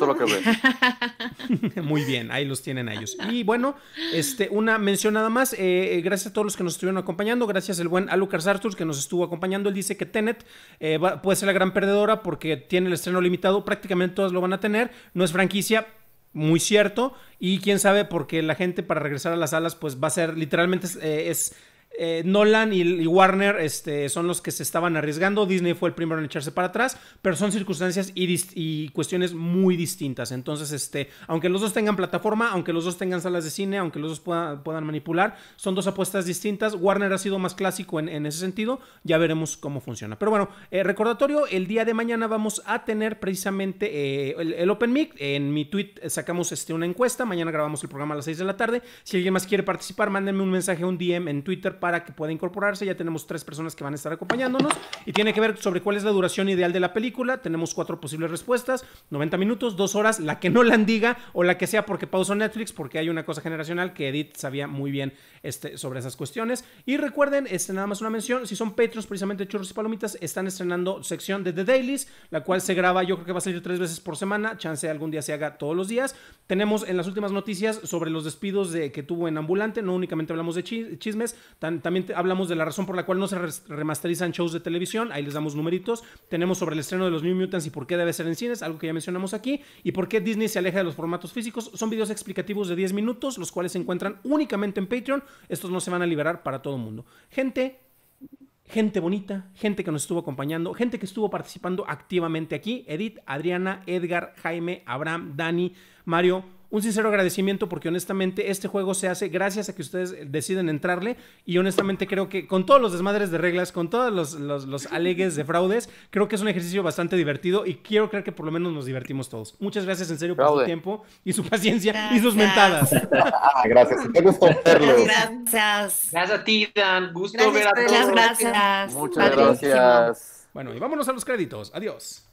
lo que <laughs> Muy bien, ahí los tienen a ellos. Y bueno, este, una mención nada más. Eh, eh, gracias a todos los que nos estuvieron acompañando. Gracias al buen Alucard Arthur que nos estuvo acompañando. Él dice que Tenet eh, puede ser la gran perdedora porque tiene el estreno limitado. Prácticamente todas lo van a tener. No es franquicia, muy cierto. Y quién sabe, porque la gente para regresar a las salas, pues va a ser literalmente es eh, Nolan y, Warner este, son los que se estaban arriesgando. Disney fue el primero en echarse para atrás, pero son circunstancias y, cuestiones muy distintas. Entonces, este, aunque los dos tengan plataforma, aunque los dos tengan salas de cine, aunque los dos puedan, manipular, son dos apuestas distintas. Warner ha sido más clásico en, ese sentido. Ya veremos cómo funciona. Pero bueno, eh, recordatorio: el día de mañana vamos a tener precisamente eh, el, Open Mic. En mi tweet sacamos este, una encuesta. Mañana grabamos el programa a las 6 de la tarde. Si alguien más quiere participar, mándenme un mensaje, un DM en Twitter para que pueda incorporarse. Ya tenemos tres personas que van a estar acompañándonos y tiene que ver sobre cuál es la duración ideal de la película. Tenemos cuatro posibles respuestas, 90 minutos, dos horas, la que no la diga o la que sea porque pausa Netflix, porque hay una cosa generacional que Edith sabía muy bien este, sobre esas cuestiones. Y recuerden, este, nada más una mención, si son Petros, precisamente Churros y Palomitas, están estrenando sección de The Dailies, la cual se graba, yo creo que va a salir tres veces por semana, chance algún día se haga todos los días. Tenemos en las últimas noticias sobre los despidos de, que tuvo en Ambulante, no únicamente hablamos de chismes, tan también hablamos de la razón por la cual no se remasterizan shows de televisión, ahí les damos numeritos. Tenemos sobre el estreno de los New Mutants y por qué debe ser en cines, algo que ya mencionamos aquí, y por qué Disney se aleja de los formatos físicos. Son videos explicativos de 10 minutos, los cuales se encuentran únicamente en Patreon. Estos no se van a liberar para todo el mundo. Gente, gente bonita, gente que nos estuvo acompañando, gente que estuvo participando activamente aquí. Edith, Adriana, Edgar, Jaime, Abraham, Dani, Mario un sincero agradecimiento porque honestamente este juego se hace gracias a que ustedes eh, deciden entrarle y honestamente creo que con todos los desmadres de reglas, con todos los, los, <laughs> alegues de fraudes, creo que es un ejercicio bastante divertido y quiero creer que por lo menos nos divertimos todos. Muchas gracias en serio por su tiempo y su paciencia y sus mentadas. <laughs> Ah, gracias, qué gusto Gracias. Gracias a ti, Dan. Gusto ver a todos. Gracias. Muchas gracias. Bueno, y vámonos a los créditos. Adiós.